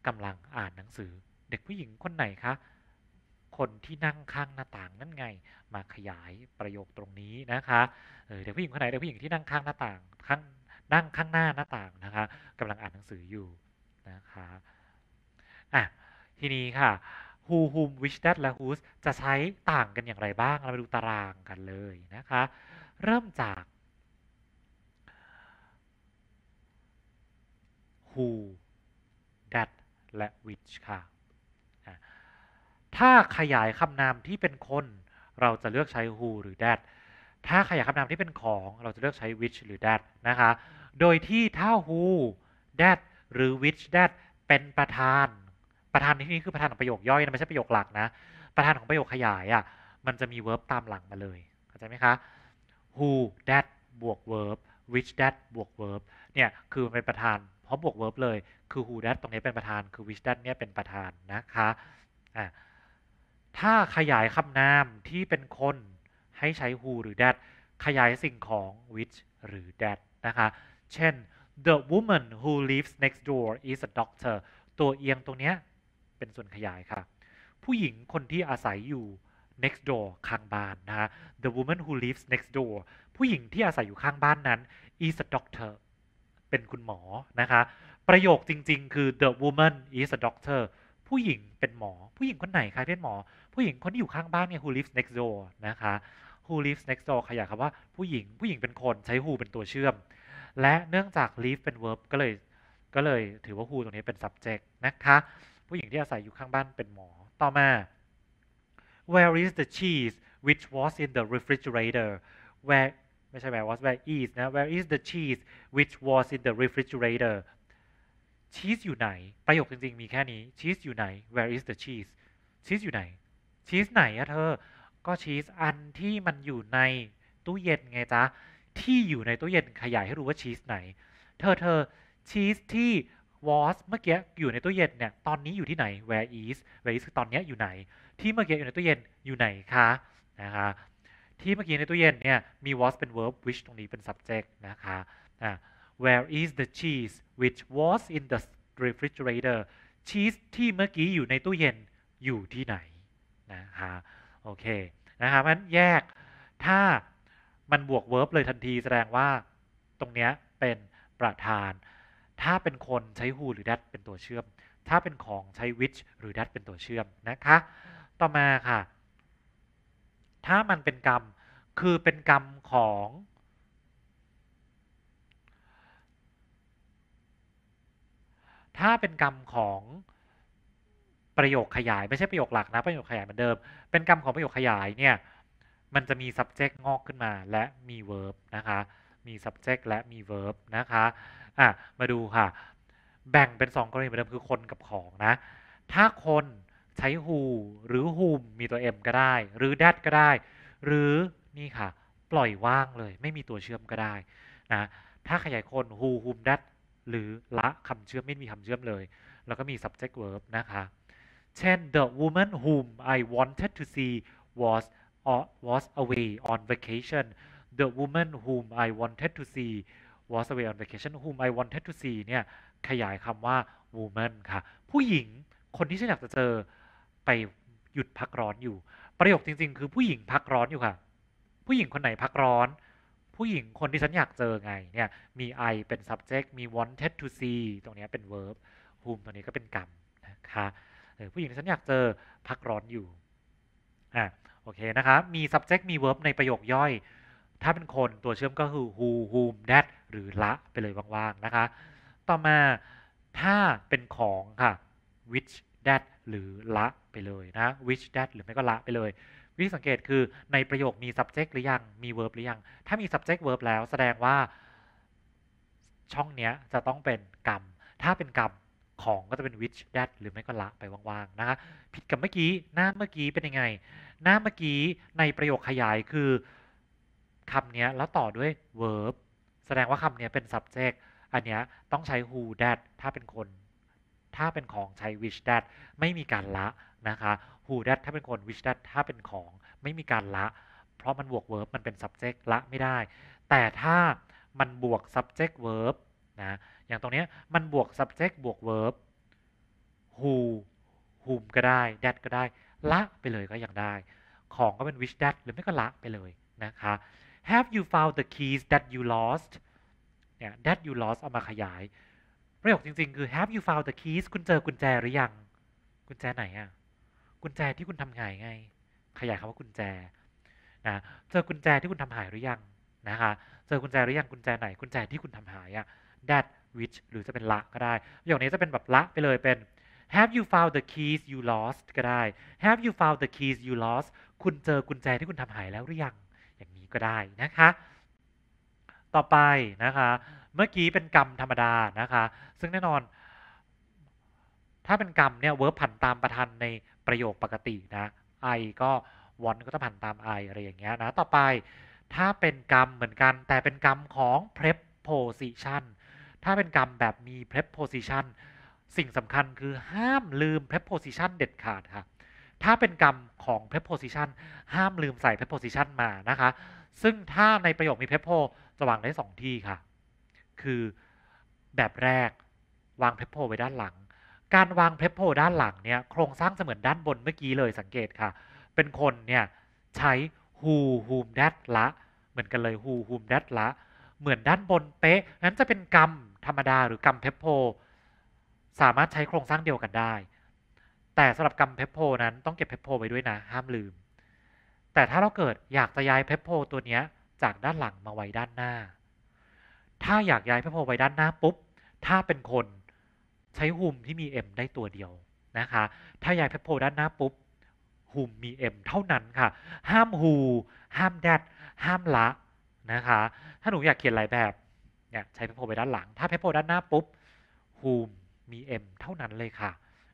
กำลังอ่านหนังสือ เด็กผู้หญิงคนไหนคะ คนที่นั่งข้างหน้าต่างนั่นไง มาขยายประโยคตรงนี้นะคะ เด็กผู้หญิงคนไหน เด็กผู้หญิงที่นั่งข้างหน้าต่างข้างนั่งข้างหน้าหน้าต่างนะคะกำลังอ่านหนังสืออยู่นะคะอ่ะทีนี้ค่ะ who whom which that และ whose จะใช้ต่างกันอย่างไรบ้าง เราไปดูตารางกันเลยนะคะ เริ่มจาก who that และ which ค่ะถ้าขยายคำนามที่เป็นคนเราจะเลือกใช้ who หรือ that ถ้าขยายคำนามที่เป็นของเราจะเลือกใช้ which หรือ that นะคะโดยที่ถ้า who that หรือ which that เป็นประธานประธานในที่นี้คือประธานของประโยคย่อยนะไม่ใช่ประโยคหลักนะประธานของประโยคขยายอะ่ะมันจะมี verb ตามหลังมาเลยเข้าใจไหมคะ who that บวก verb which that บวก verb เนี่ยคือเป็นประธานเพราะบวก verb เลยคือ who that ตรงนี้เป็นประธานคือ which that เนี่ยเป็นประธานนะคะอ่ะถ้าขยายคำนามที่เป็นคนให้ใช้ who หรือ that ขยายสิ่งของ which หรือ that นะคะ เช่น the woman who lives next door is a doctor ตัวเอียงตรงนี้เป็นส่วนขยายค่ะผู้หญิงคนที่อาศัยอยู่ next door ข้างบ้านนะะ the woman who lives next door ผู้หญิงที่อาศัยอยู่ข้างบ้านนั้น is a doctor เป็นคุณหมอ นะคะ ประโยคจริงๆ คือ the woman is a doctor ผู้หญิงเป็นหมอ ผู้หญิงคนไหนคะเป็นหมอ ผู้หญิงคนที่อยู่ข้างบ้านเนี่ย who lives next door นะคะ who lives next door ขยายคำว่าผู้หญิงผู้หญิงเป็นคนใช้ who เป็นตัวเชื่อม และเนื่องจาก live เป็น verb ก็เลยก็เลยถือว่า who ตรงนี้เป็น subject นะคะ ผู้หญิงที่อาศัยอยู่ข้างบ้านเป็นหมอต่อมา where is the cheese which was in the refrigerator where ไม่ใช่ where was where is นะ where is the cheese which was in the refrigerator ชีสอยู่ไหนประโยคจริงๆ มีแค่นี้ชีสอยู่ไหน where is the cheese ชีสอยู่ไหนชีสไหนอะเธก็ชีสอันที่มันอยู่ในตู้เย็นไงจ๊ะที่อยู่ในตู้เย็นขยายให้รู้ว่าชีสไหน เธอเธอชีสที่วอสเมื่อกี้อยู่ในตู้เย็นเนี่ยตอนนี้อยู่ที่ไหน where is where is คือตอนนี้อยู่ไหนที่เมื่อกี้อยู่ในตู้เย็นอยู่ไหนคะนะคะ ที่เมื่อกี้ในตู้เย็นเนี่ยมี was เป็น verb which ตรงนี้เป็น subject นะคะะ where is the cheese which was in the refrigerator cheese ที่เมื่อกี้อยู่ในตู้เย็นอยู่ที่ไหนนะคะโอเค นะครับงั้นแยก ถ้ามันบวก verb เลยทันที แสดงว่าตรงเนี้ยเป็นประธาน ถ้าเป็นคนใช้ who หรือ that เป็นตัวเชื่อม ถ้าเป็นของใช้ which หรือ that เป็นตัวเชื่อม นะคะ ต่อมาค่ะ ถ้ามันเป็น กรรม คือเป็น กรรมของ ถ้าเป็นกรรม ของประโยคขยายไม่ใช่ประโยคหลักนะประโยคขยายเหมือนเดิม เป็นกรรมของประโยคขยายเนี่ยมันจะมี subject งอกขึ้นมาและมี verb นะคะ มี subject และมี verb นะคะอ่ะมาดูค่ะ แบ่งเป็น 2กรณีเหมือนเดิมคือคนกับของนะ ถ้าคนใช้ who หรือ whom มีตัว m ก็ได้ หรือ that ก็ได้ หรือนี่ค่ะ ปล่อยว่างเลย ไม่มีตัวเชื่อมก็ได้นะ ถ้าขยายคน who whom that หรือละคำเชื่อมไม่มีคำเชื่อมเลย แล้วก็มี subject verb นะคะเช่น the woman whom I wanted to see was uh, was away on vacation the woman whom I wanted to see was away on vacation whom I wanted to see เนี่ย ขยายคำว่า woman ค่ะ ผู้หญิงคนที่ฉันอยากจะเจอ ไปหยุดพักร้อนอยู่ ประโยคจริงๆ คือผู้หญิงพักร้อนอยู่ค่ะ ผู้หญิงคนไหนพักร้อน ผู้หญิงคนที่ฉันอยากเจอไง เนี่ย มี I เป็น subject มี wanted to see ตรงนี้เป็น verb whom ตรงนี้ก็เป็นกรรม นะคะผู้หญิงที่ฉันอยากเจอพักร้อนอยู่ อ่ะโอเคนะคะมี subject มี verb ในประโยคย่อย ถ้าเป็นคนตัวเชื่อมก็คือ who whom that หรือละ ไปเลยว่างๆ นะคะ ต่อมาถ้าเป็นของค่ะ which that หรือละไปเลยนะ which that หรือไม่ก็ละไปเลยวิธีสังเกตคือในประโยคมี subject หรือยัง มี verb หรือยัง ถ้ามี subject verb แล้วแสดงว่าช่องเนี้ยจะต้องเป็นกรรม ถ้าเป็นกรรมของก็จะเป็น which that หรือไม่ก็ ละ ไปว่าง ๆ นะคะ ผิดกับเมื่อกี้หน้าเมื่อกี้เป็นยังไง หน้าเมื่อกี้ในประโยคขยายคือคำนี้แล้วต่อด้วย verb แสดงว่าคำนี้เป็น subject อันนี้ต้องใช้ who that ถ้าเป็นคน ถ้าเป็นของใช้ which that ไม่มีการละนะคะ who that ถ้าเป็นคน which that ถ้าเป็นของไม่มีการละ เพราะมันบวก verb มันเป็น subject ละ ไม่ได้ แต่ถ้ามันบวก subject verb นะอย่างตรงนี้มันบวก subject บวก verb who whom ก็ได้ that ก็ได้ ละไปเลยก็ยังได้ ของก็เป็น which that หรือไม่ก็ละไปเลยนะคะ have you found the keys that you lost เนี่ย that you lost เอามาขยาย ประโยคจริงๆ คือ have you found the keys คุณเจอกุญแจหรือยัง กุญแจไหนอะกุญแจที่คุณทำหายไง ขยายคำว่ากุญแจนะเจอกุญแจที่คุณทำหายหรือยังนะคะ เจอกุญแจหรือยังกุญแจไหน กุญแจที่คุณทำหายอะ that which หรือจะเป็นละ ก็ได้ประโยคนี้จะเป็นแบบละไปเลยเป็น have you found the keys you lost ก็ได้ have you found the keys you lost คุณเจอกุญแจ ที่คุณทำหายแล้วหรือยัง อย่างนี้ก็ได้นะคะ ต่อไปนะคะ เมื่อกี้เป็นกรรมธรรมดานะคะ ซึ่งแน่นอน ถ้าเป็นกรรมเนี่ยเวิร์ผันตามประธานในประโยคปกตินะ I ก็วอนก็จะผันตาม I อะไรอย่างเงี้ยนะ ต่อไปถ้าเป็นกรรมเหมือนกัน แต่เป็นกรรมของ preposition ถ้าเป็นกรรมแบบมี preposition สิ่งสำคัญคือห้ามลืม preposition เด็ดขาดค่ะ ถ้าเป็นกรรมของ preposition ห้ามลืมใส่ preposition มานะคะ ซึ่งถ้าในประโยคมี prepo จะวางได้ 2 ที่ค่ะ คือแบบแรกวาง prepo ไว้ด้านหลัง การวาง prepo ด้านหลังเนี่ยโครงสร้างเสมือนด้านบนเมื่อกี้เลยสังเกตค่ะ เป็นคนเนี่ยใช้ who whom that ละ เหมือนกันเลย who whom that ละเหมือนด้านบนเป๊ะนั้นจะเป็นกรรมธรรมดาหรือกำเพปโพสามารถใช้โครงสร้างเดียวกันได้ แต่สำหรับกำเพปโพนั้นต้องเก็บเพปโพไว้ด้วยนะห้ามลืม แต่ถ้าเราเกิดอยากจะย้ายเพปโพ ตัวนี้จากด้านหลังมาไว้ด้านหน้า ถ้าอยากย้ายเพปโพไว้ด้านหน้าปุ๊บถ้าเป็นคนใช้หุ่มที่มี M ได้ตัวเดียวนะคะถ้าย้ายเพปโพด้านหน้าปุ๊บหุ่มมี M เท่านั้นค่ะ ห้ามหู ห้ามแดดห้ามละ นะคะ ถ้าหนูอยากเขียนหลายแบบเนี่ยใช้เพปโพไปด้านหลัง ถ้าเพปโพด้านหน้า ปุ๊บ whom มี m เท่านั้นเลยค่ะ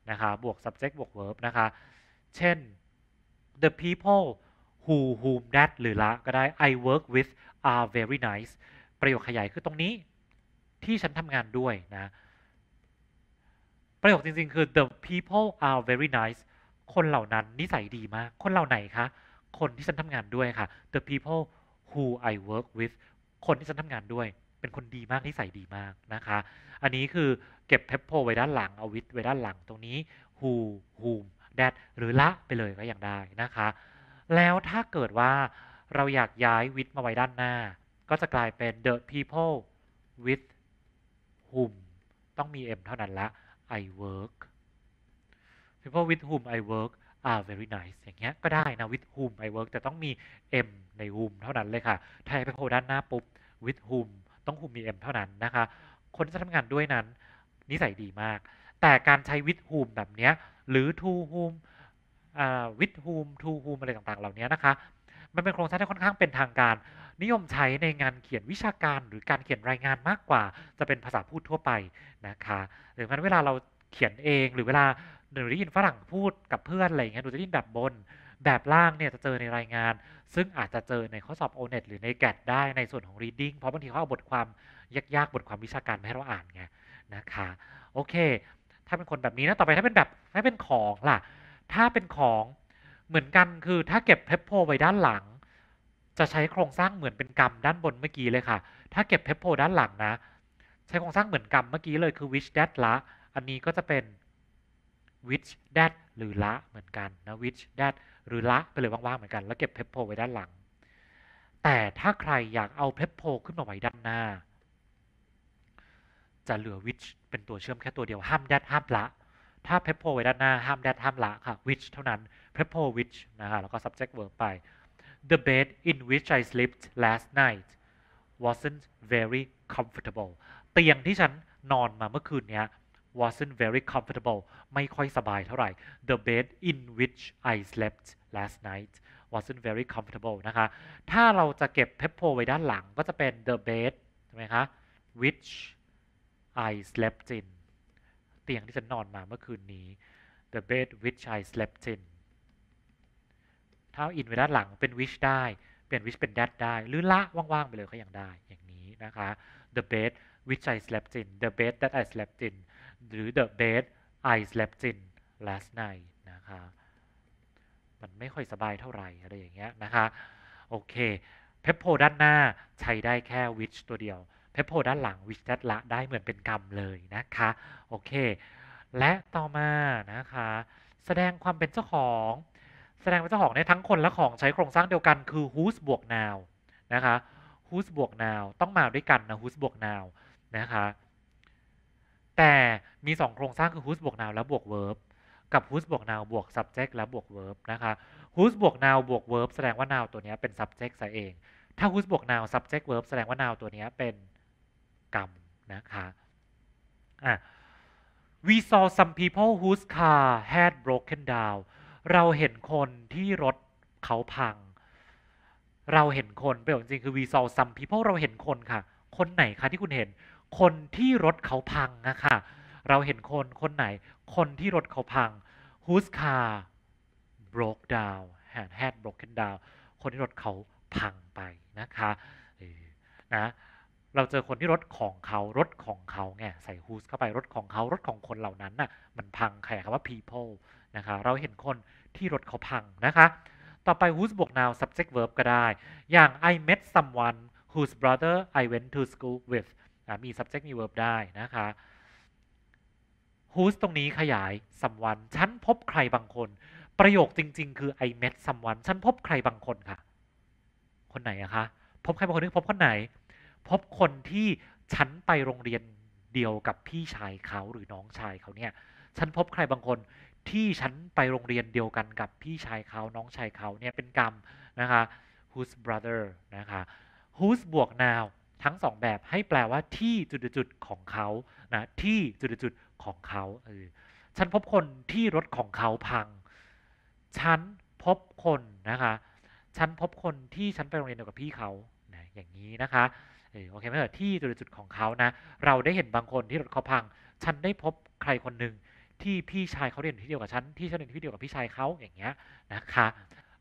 นะคะ บวก subject บวก verb นะคะ เช่น the people who whom that หรือ ละ ก็ได้ I work with are very nice ประโยคขยายคือตรงนี้ที่ฉันทำงานด้วยนะ ประโยคจริงๆคือ the people are very nice คนเหล่านั้นนิสัยดีมาก คนเหล่าไหนคะ คนที่ฉันทำงานด้วยค่ะ the people who I work with คนที่ฉันทำงานด้วยเป็นคนดีมากนิสัยดีมากนะคะ อันนี้คือเก็บเพปโพไว้ด้านหลัง เอาวิทไว้ด้านหลังตรงนี้ who whom that หรือ ละ ไปเลยก็อย่างได้นะคะ แล้วถ้าเกิดว่าเราอยากย้ายวิทมาไว้ด้านหน้า ก็จะกลายเป็น the people with whom ต้องมี m เท่านั้นละ I work people with whom I work are very nice อย่างเงี้ย ก็ได้นะ with whom I work แต่ต้องมี m ใน whom เท่านั้นเลยค่ะ ถ้าไปโพด้านหน้าปุ๊บ with whom ต้องคุมบีเท่านั้นนะคะ คนที่ทำงานด้วยนั้นนิสัยดีมาก แต่การใช้วิดฮูมแบบนี้หรือทูฮูมวิดฮูมทูฮูมอะไรต่างๆเหล่านี้นะคะ มันเป็นโครงสร้างที่ค่อนข้างเป็นทางการนิยมใช้ในงานเขียนวิชาการหรือการเขียนรายงานมากกว่าจะเป็นภาษาพูดทั่วไปนะคะหรืองั้นเวลาเราเขียนเองหรือเวลาหนูได้ยินฝรั่งพูดกับเพื่อนอะไรอย่างเงี้ยหนูจะได้ยินแบบบนแบบล่างเนี่ยจะเจอในรายงาน ซึ่งอาจจะเจอในข้อสอบ ONET หรือในแกดได้ในส่วนของ reading เพราะบางทีเขาเอาบทความยากๆบท ความวิชาการมาให้เราอ่านไงนะคะ โอเค ถ้าเป็นคนแบบนี้นะ ต่อไปถ้าเป็นแบบถ้าเป็นของล่ะ ถ้าเป็นของเหมือนกันคือถ้าเก็บเพปโพไว้ด้านหลังจะใช้โครงสร้างเหมือนเป็นกรรมด้านบนเมื่อกี้เลยค่ะ ถ้าเก็บเพปโพด้านหลังนะ ใช้โครงสร้างเหมือนกรรมเมื่อกี้เลยคือ w i c h that ละอันนี้ก็จะเป็น which that หรือละ เหมือนกัน นะ which that หรือละไปเลย ว่างๆ เหมือนกัน แล้วเก็บเพปโพไว้ด้านหลัง แต่ถ้าใคร อยาก เอาเพปโพขึ้นมาไว้ด้านหน้า จะ เหลือ which เป็นตัวเชื่อมแค่ตัวเดียว ห้าม that ห้าม ละ ถ้าเพปโพไว้ด้านหน้า ห้าม that ห้าม ละ ค่ะ which เท่านั้นเพปโพ which นะ คะ แล้วก็ subject verb ไป The bed in which I slept last night wasn't very comfortable เตียง ที่ ฉัน นอน มา เมื่อ คืน เนี้ย wasn't very comfortable ไม่ค่อยสบายเท่าไหร่ the bed in which I slept last night wasn't very comfortable นะคะ ถ้าเราจะเก็บ p e p o ไว้ด้านหลังก็จะเป็น the bed ใช่ไหมคะ which I slept in เตียงที่ฉันนอนมาเมื่อคืนนี้ the bed which I slept in ถ้า in ไว้ด้านหลังเป็น which ได้ เปลี่ยน which เป็น that ได้ หรือละ ว่าง ๆ ไปเลยก็ยังได้ อย่างนี้นะคะ the bed which I slept in the bed that I slept in หรือ the bed I slept in last night นะคะ มันไม่ค่อยสบายเท่าไหร่ อะไรอย่างเงี้ยนะคะ โอเคเพปโพด้านหน้าใช้ได้แค่ which ตัวเดียว เพปโพด้านหลัง which ด้ละ ได้เหมือนเป็นกรรมเลยนะคะ โอเค และต่อมานะคะ แสดงความเป็นเจ้าของ แสดงเป็นเจ้าของในทั้งคนและของใช้โครงสร้างเดียวกันคือ whose บวก now นะคะ whose บวก now ต้องมาด้วยกันนะ whose บวก now นะคะแต่มี2โครงสร้างคือ w h o s บวก n o w และบวก verb กับ w h o s บวก n o w บวก subject และบวก verb นะคะ w h o s บวก n o w บวก verb แสดงว่า n o w ตัวนี้เป็น subject ซะเอง ถ้า w h o s บวก n o w subject verb แสดงว่า n o w ตัวนี้เป็นกรรมนะคะะ we saw some people whose car had broken down เราเห็นคนที่รถเขาพัง เราเห็นคนเป็จริงคือ we saw some people เราเห็นคนค่ะ คนไหนคะ ที่คุณเห็นคนที่รถเขาพังอะค่ะเราเห็นคนคนไหน คนที่รถเขาพัง whose car broke down had had broken down คนที่รถเขาพังไปนะคะนะ เราเจอคนที่รถของเขา รถของเขาไง ใส่ whose เข้าไป รถของเขา รถของคนเหล่านั้นน่ะ มันพัง ใครคำว่า people นะคะ เราเห็นคนที่รถเขาพังนะคะ ต่อไป whose บวก noun subject verb ก็ได้ อย่าง I met someone whose brother I went to school with นะมี subject มี verb ได้นะคะ who's e ตรงนี้ขยาย someone ฉันพบใครบางคน ประโยคจริง ๆ คือ I met someone ฉันพบใครบางคนค่ะ คนไหนอะคะ พบใครบางคนนึกพบคนไหน พบคนที่ฉันไปโรงเรียนเดียวกับพี่ชายเขาหรือน้องชายเขาเนี่ย ฉันพบใครบางคน ที่ฉันไปโรงเรียนเดียวกันกับพี่ชายเขาน้องชายเขาเนี่ยเป็นกรรมนะคะ whose brother นะคะ whose บวก now ทั้งสองแบบให้แปลว่าที่จุดจุดของเขา นะ ที่จุดจุดของเขาเออฉันพบคนที่รถของเขาพัง ฉัน พบคนนะคะ ฉันพบคนที่ฉัน ไปโรงเรียนเดียวกับพี่เขานะอย่างนี้นะคะ เออ โอเคไหมเออที่จุดจุดของเขา นะ เราได้เห็นบางคนที่รถเขาพัง ฉัน ได้พบใครคนหนึ่ง ที่พี่ชายเขาเรียนที่เดียวกับฉัน ที่ฉันเรียนที่เดียวกับพี่ชายเขา อย่างเงี้ยนะคะ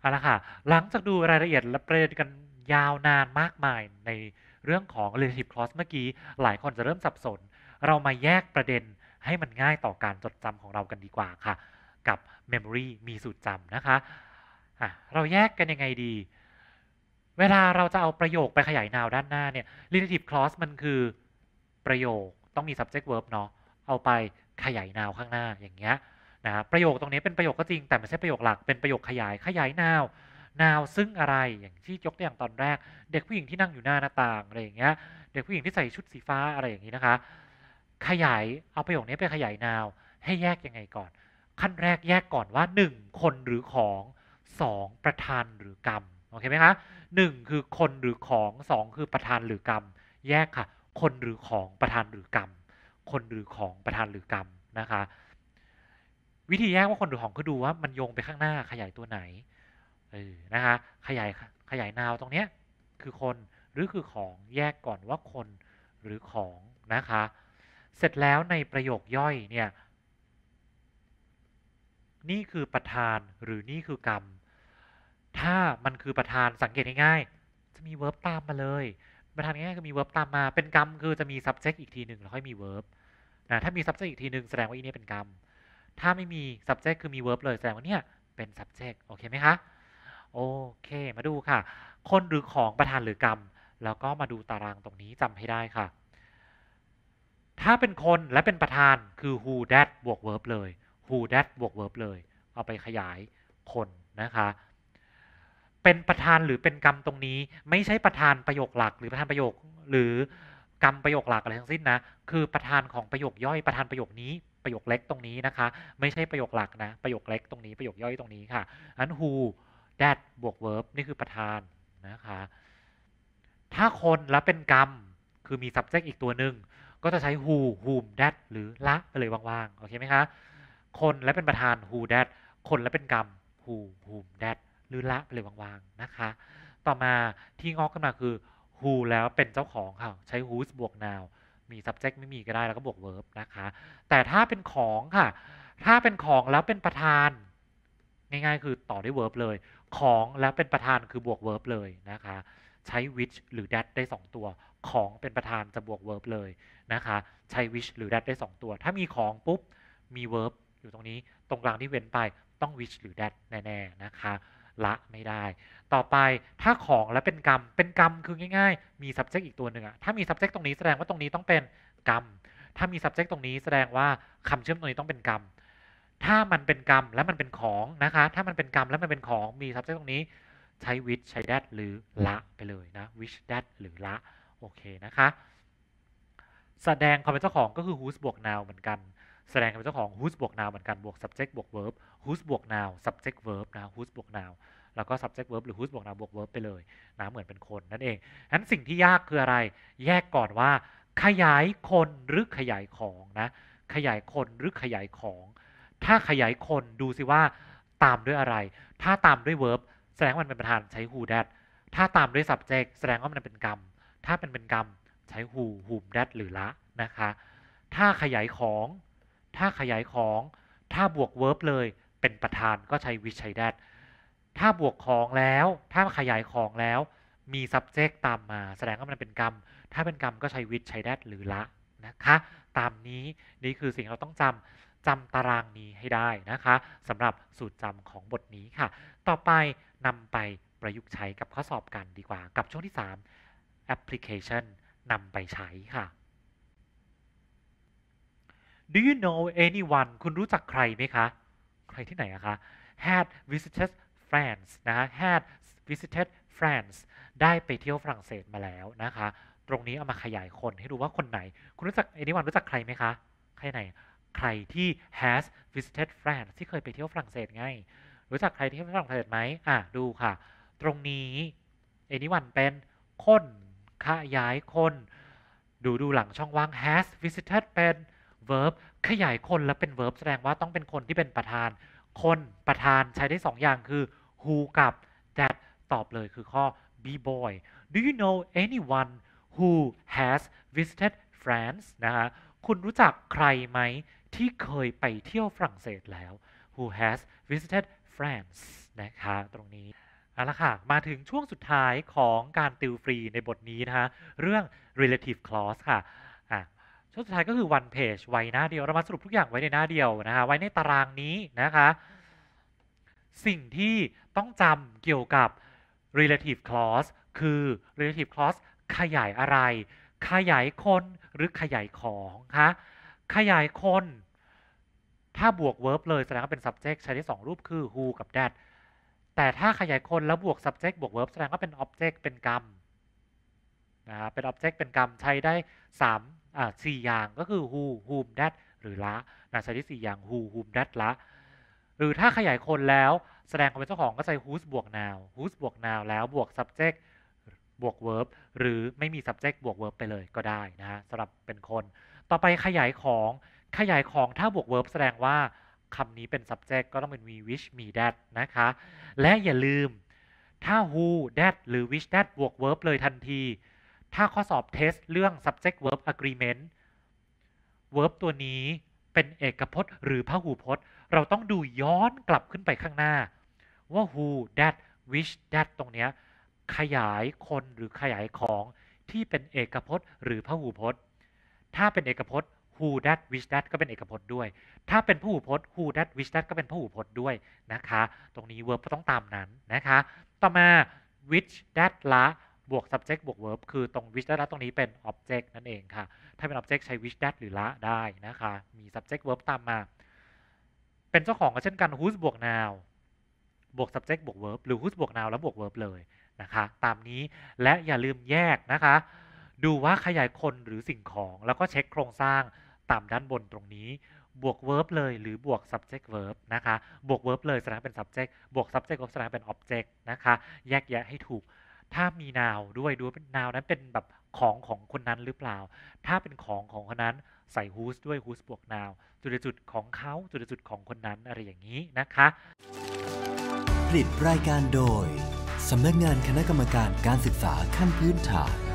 เอาละค่ะหลังจากดูรายละเอียดและประเด็นกันยาวนานมากมายในเรื่องของ relative clause เมื่อกี้ หลายคนจะเริ่มสับสน เรามาแยกประเด็นให้มันง่ายต่อการจดจำของเรากันดีกว่าค่ะ กับ memory มีสูตรจำนะคะะเราแยกกันยังไงดี เวลาเราจะเอาประโยคไปขยายนาวด้านหน้าเนี่ย relative clause มันคือประโยคต้องมี subject verb เนาะ เอาไปขยายนาวข้างหน้า อย่างเงี้ยนะประโยคตรงนี้เป็นประโยคก็จริง แต่ไม่ใช่ประโยคหลัก เป็นประโยคขยาย ขยายนาวนาวซึ่งอะไรอย่างที่ยกตัวอย่างตอนแรก เด็กผู้หญิงที่นั่งอยู่หน้าหน้าต่างอะไรอย่างเงี้ยเด็กผู้หญิงที่ใส่ชุดสีฟ้าอะไรอย่างนี้นะคะขยายเอาประโยคนี้ไปขยายนาว ให้แยกยังไงก่อน ขั้นแรกแยกก่อนว่า 1 คนหรือของ 2 ประธานหรือกรรมโอเคไหมคะหนึ่งคือคนหรือของสองคือประธานหรือกรรม แยกค่ะ คนหรือของประธานหรือกรรมคนหรือของประธานหรือกรรมนะคะวิธีแยกว่าคนหรือของก็ดูว่ามันโยงไปข้างหน้าขยายตัวไหนออนะคะขยายขยายนาวตรงเนี้ยคือคน หรือคือของแยกก่อนว่าคนหรือของนะคะเสร็จแล้วในประโยคย่อยเนี่ยนี่คือประธานหรือนี่คือกรรมถ้ามันคือประธานสังเกตง่ายๆจะมีเวิร์บตามมาเลย ประธานง่ายๆคือมีเวิร์บตามมาเป็นกรรมคือจะมี subject อีกทีหนึ่งแล้วค่อยมีเวิร์บนะถ้ามี subject อีกทีหนึ่งแสดงว่าอีนี่เป็นกรรมถ้าไม่มี subject คือมี verb เลยแสดงว่าเนี่ยเป็น subject โอเคไหมคะโอเค มาดูค่ะ คนหรือของประธานหรือกรรม แล้วก็มาดูตารางตรงนี้จำให้ได้ค่ะ ถ้าเป็นคนและเป็นประธานคือ who that บวก verb เลย who that บวก verb เลย เอาไปขยายคนนะคะ เป็นประธานหรือเป็นกรรมตรงนี้ ไม่ใช่ประธานประโยคหลักหรือประธานประโยคหรือกรรมประโยคหลักอะไรทั้งสิ้นนะ คือประธานของประโยคย่อยประธานประโยคนี้ ประโยคเล็กตรงนี้นะคะ ไม่ใช่ประโยคหลักนะ ประโยคเล็กตรงนี้ ประโยคย่อยตรงนี้ค่ะอัน who that บวก verb นี่คือประธานนะคะ ถ้าคนแล้วเป็น กรรมคือมี subject อีกตัวหนึ่งก็จะใช้ who whom that หรือ ละไปเลยว่างๆโอเคไหมคะคนและเป็นประธาน who that คนและเป็นกรรม who whom that หรือละไปเลยว่างๆนะคะ ต่อมาที่งอกขึ้นมาคือ who แล้วเป็นเจ้าของค่ะใช้ whose บวก now มี subject ไม่มีก็ได้ แล้วก็บวก verb นะคะ แต่ถ้าเป็นของค่ะถ้าเป็นของแล้วเป็นประธานง่ายๆคือต่อด้วย verb เลยของและเป็นประธานคือบวกเวิร์บเลยนะคะ ใช้ which หรือ that ได้ 2 ตัว ของเป็นประธานจะบวกเวิร์บเลยนะคะ ใช้ which หรือ that ได้ 2 ตัว ถ้ามีของปุ๊บมีเวิร์บอยู่ตรงนี้ตรงกลางที่เว้นไปต้อง which หรือ that แน่ๆ นะคะ ละไม่ได้ ต่อไปถ้าของและเป็นกรรม เป็นกรรมคือง่ายๆมี subject อีกตัวหนึ่งอะถ้ามี subject ตรงนี้แสดงว่าตรงนี้ต้องเป็นกรรมถ้ามี subject ตรงนี้แสดงว่าคำเชื่อมตรงนี้ต้องเป็นกรรมถ้ามันเป็นกรรมและมันเป็นของนะคะ ถ้ามันเป็นกรรมและมันเป็นของ มี subject ตรงนี้ใช้ which ใช้ that หรือละไปเลยนะ which that หรือละโอเคนะคะแสดงความเป็นเจ้าของก็คือ whose บวก now เหมือนกันแสดงความเป็นเจ้าของ whose บวก now เหมือนกัน บวก subject บวก verb whose บวก now subject verb นะ whose บวก now แล้วก็ subject verb หรือ whose บวก now บวก verb ไปเลยนะเหมือนเป็นคนนั่นเองนั้นสิ่งที่ยากคืออะไร แยกก่อนว่า ขยายคนหรือขยายของนะขยายคนหรือขยายของถ้าขยายคนดูสิว่าตามด้วยอะไร ถ้าตามด้วยเวิร์บแสดงว่ามันเป็นประธานใช้ who that ถ้าตามด้วย subject แสดงว่ามันเป็นกรรม ถ้าเป็นเป็นกรรม ใช้ who whom that หรือ ละนะคะ ถ้าขยายของ ถ้าขยายของ ถ้าบวก verb เลยเป็นประธานก็ใช้ which ใช้ that ถ้าบวกของแล้ว ถ้าขยายของแล้วมี subject ตามมาแสดงว่ามันเป็นกรรม ถ้าเป็นกรรม ก็ใช้ which ใช้ that หรือละนะคะ ตามนี้นี่คือสิ่งเราต้องจำจำตารางนี้ให้ได้นะคะสำหรับสูตรจำของบทนี้ค่ะ ต่อไปนำไปประยุกต์ใช้กับข้อสอบกันดีกว่ากับช่วงที่3 application นำไปใช้ค่ะ Do you know anyone คุณรู้จักใครไหมคะ ใครที่ไหนอะคะ had visited France นะคะ had visited France ได้ไปเที่ยวฝรั่งเศสมาแล้วนะคะ ตรงนี้เอามาขยายคนให้ดูว่าคนไหนคุณรู้จัก anyone รู้จักใครไหมคะ ใครไหนใครที่ has visited France ที่เคยไปเที่ยวฝรั่งเศสไง รู้จักใครที่เที่ยวฝรั่งเศสไหมอ่ะดูค่ะ ตรงนี้ a อน o วันเป็นคน ขยายคน ดูดูหลังช่องว่าง has visited เป็น verb ขยายคนและเป็น verb แสดงว่าต้องเป็นคนที่เป็นประธาน คนประธานใช้ได้ 2 อย่างคือ who กับ that ตอบเลยคือข้อ b boy do you know anyone who has visited France นะคะคุณรู้จักใครไหมที่เคยไปเที่ยวฝรั่งเศสแล้ว who has visited France นะคะตรงนี้ เอาละค่ะ มาถึงช่วงสุดท้ายของการติวฟรีในบทนี้นะคะเรื่อง relative clause ค่ะ อ่ช่วงสุดท้ายก็คือ one page ไว้หน้าเดียว เรามาสรุปทุกอย่างไว้ในหน้าเดียวนะคะไว้ในตารางนี้นะคะ สิ่งที่ต้องจำเกี่ยวกับ relative clause คือ relative clause ขยายอะไร ขยายคนหรือขยายของคะ ขยายคนถ้าบวก verb เลยแสดงว่าเป็น subject ใช้ได้ 2 รูปคือ who กับ that แต่ถ้าขยายคนแล้วบวก subject บวก verb แสดงว่าเป็น object เป็นกรรมนะครับเป็น object เป็นกรรม ใช้ได้3อ่า4อย่างก็คือ who whom that หรือละนะใช้ได้4อย่าง who whom that ละ หรือถ้าขยายคนแล้วแสดงความเป็นเจ้าของก็ใช้ whose บวก now whose บวก now แล้วบวก subject บวก verb หรือไม่มี subject บวก verb ไปเลยก็ได้นะะสำหรับเป็นคน ต่อไปขยายของขยายของถ้าบวก verb แสดงว่าคำนี้เป็น subject ก็ต้องเป็น we wish me that นะคะ และอย่าลืมถ้า who that หรือ wish that บวก verb เลยทันที ถ้าข้อสอบเทสเรื่อง subject verb agreement verb ตัวนี้เป็นเอกพจน์ หรือพหูพจน์ เราต้องดูย้อนกลับขึ้นไปข้างหน้าว่า who that wish that ตรงนี้ขยายคนหรือขยายของที่เป็นเอกพจน์ หรือพหูพจน์ ถ้าเป็นเอกพจน์ who that which that ก็เป็นเอกพจน์ด้วย ถ้าเป็นผู้พจน์ who that which that ก็เป็นุปถพจน์ด้วย นะคะ ตรงนี้ verb ต้องตามนั้นนะคะ ต่อมา which that ละ บวก subject บวก verb คือตรง which that ละตรงนี้เป็น object นั่นเองค่ะ ถ้าเป็น object ใช้ which that หรือละได้นะคะ มี subject verb ตามมา เป็นเจ้าของก็เช่นกัน whose บวก now บวก subject บวก verb หรือ whose บวก now แล้วบวก verb เลยนะคะ ตามนี้ และอย่าลืมแยกนะคะ ดูว่าขยายคนหรือสิ่งของ แล้วก็เช็คโครงสร้างต่ำด้านบนตรงนี้ บวก verb เลยหรือบวก subject verb นะคะ บวก verb เลย แสดงเป็น subject บวก subject verb แสดงเป็น object นะคะ แยกแยะให้ถูก ถ้ามีนาวด้วย ดูเป็นนาวนั้นเป็นแบบของของคนนั้นหรือเปล่า ถ้าเป็นของของคนนั้น ใส่ whose ด้วย whose บวก now จุดจุดของเขา จุดจุดของคนนั้นอะไรอย่างนี้นะคะ ผลิตรายการโดยสำนักงานคณะกรรมการการศึกษาขั้นพื้นฐาน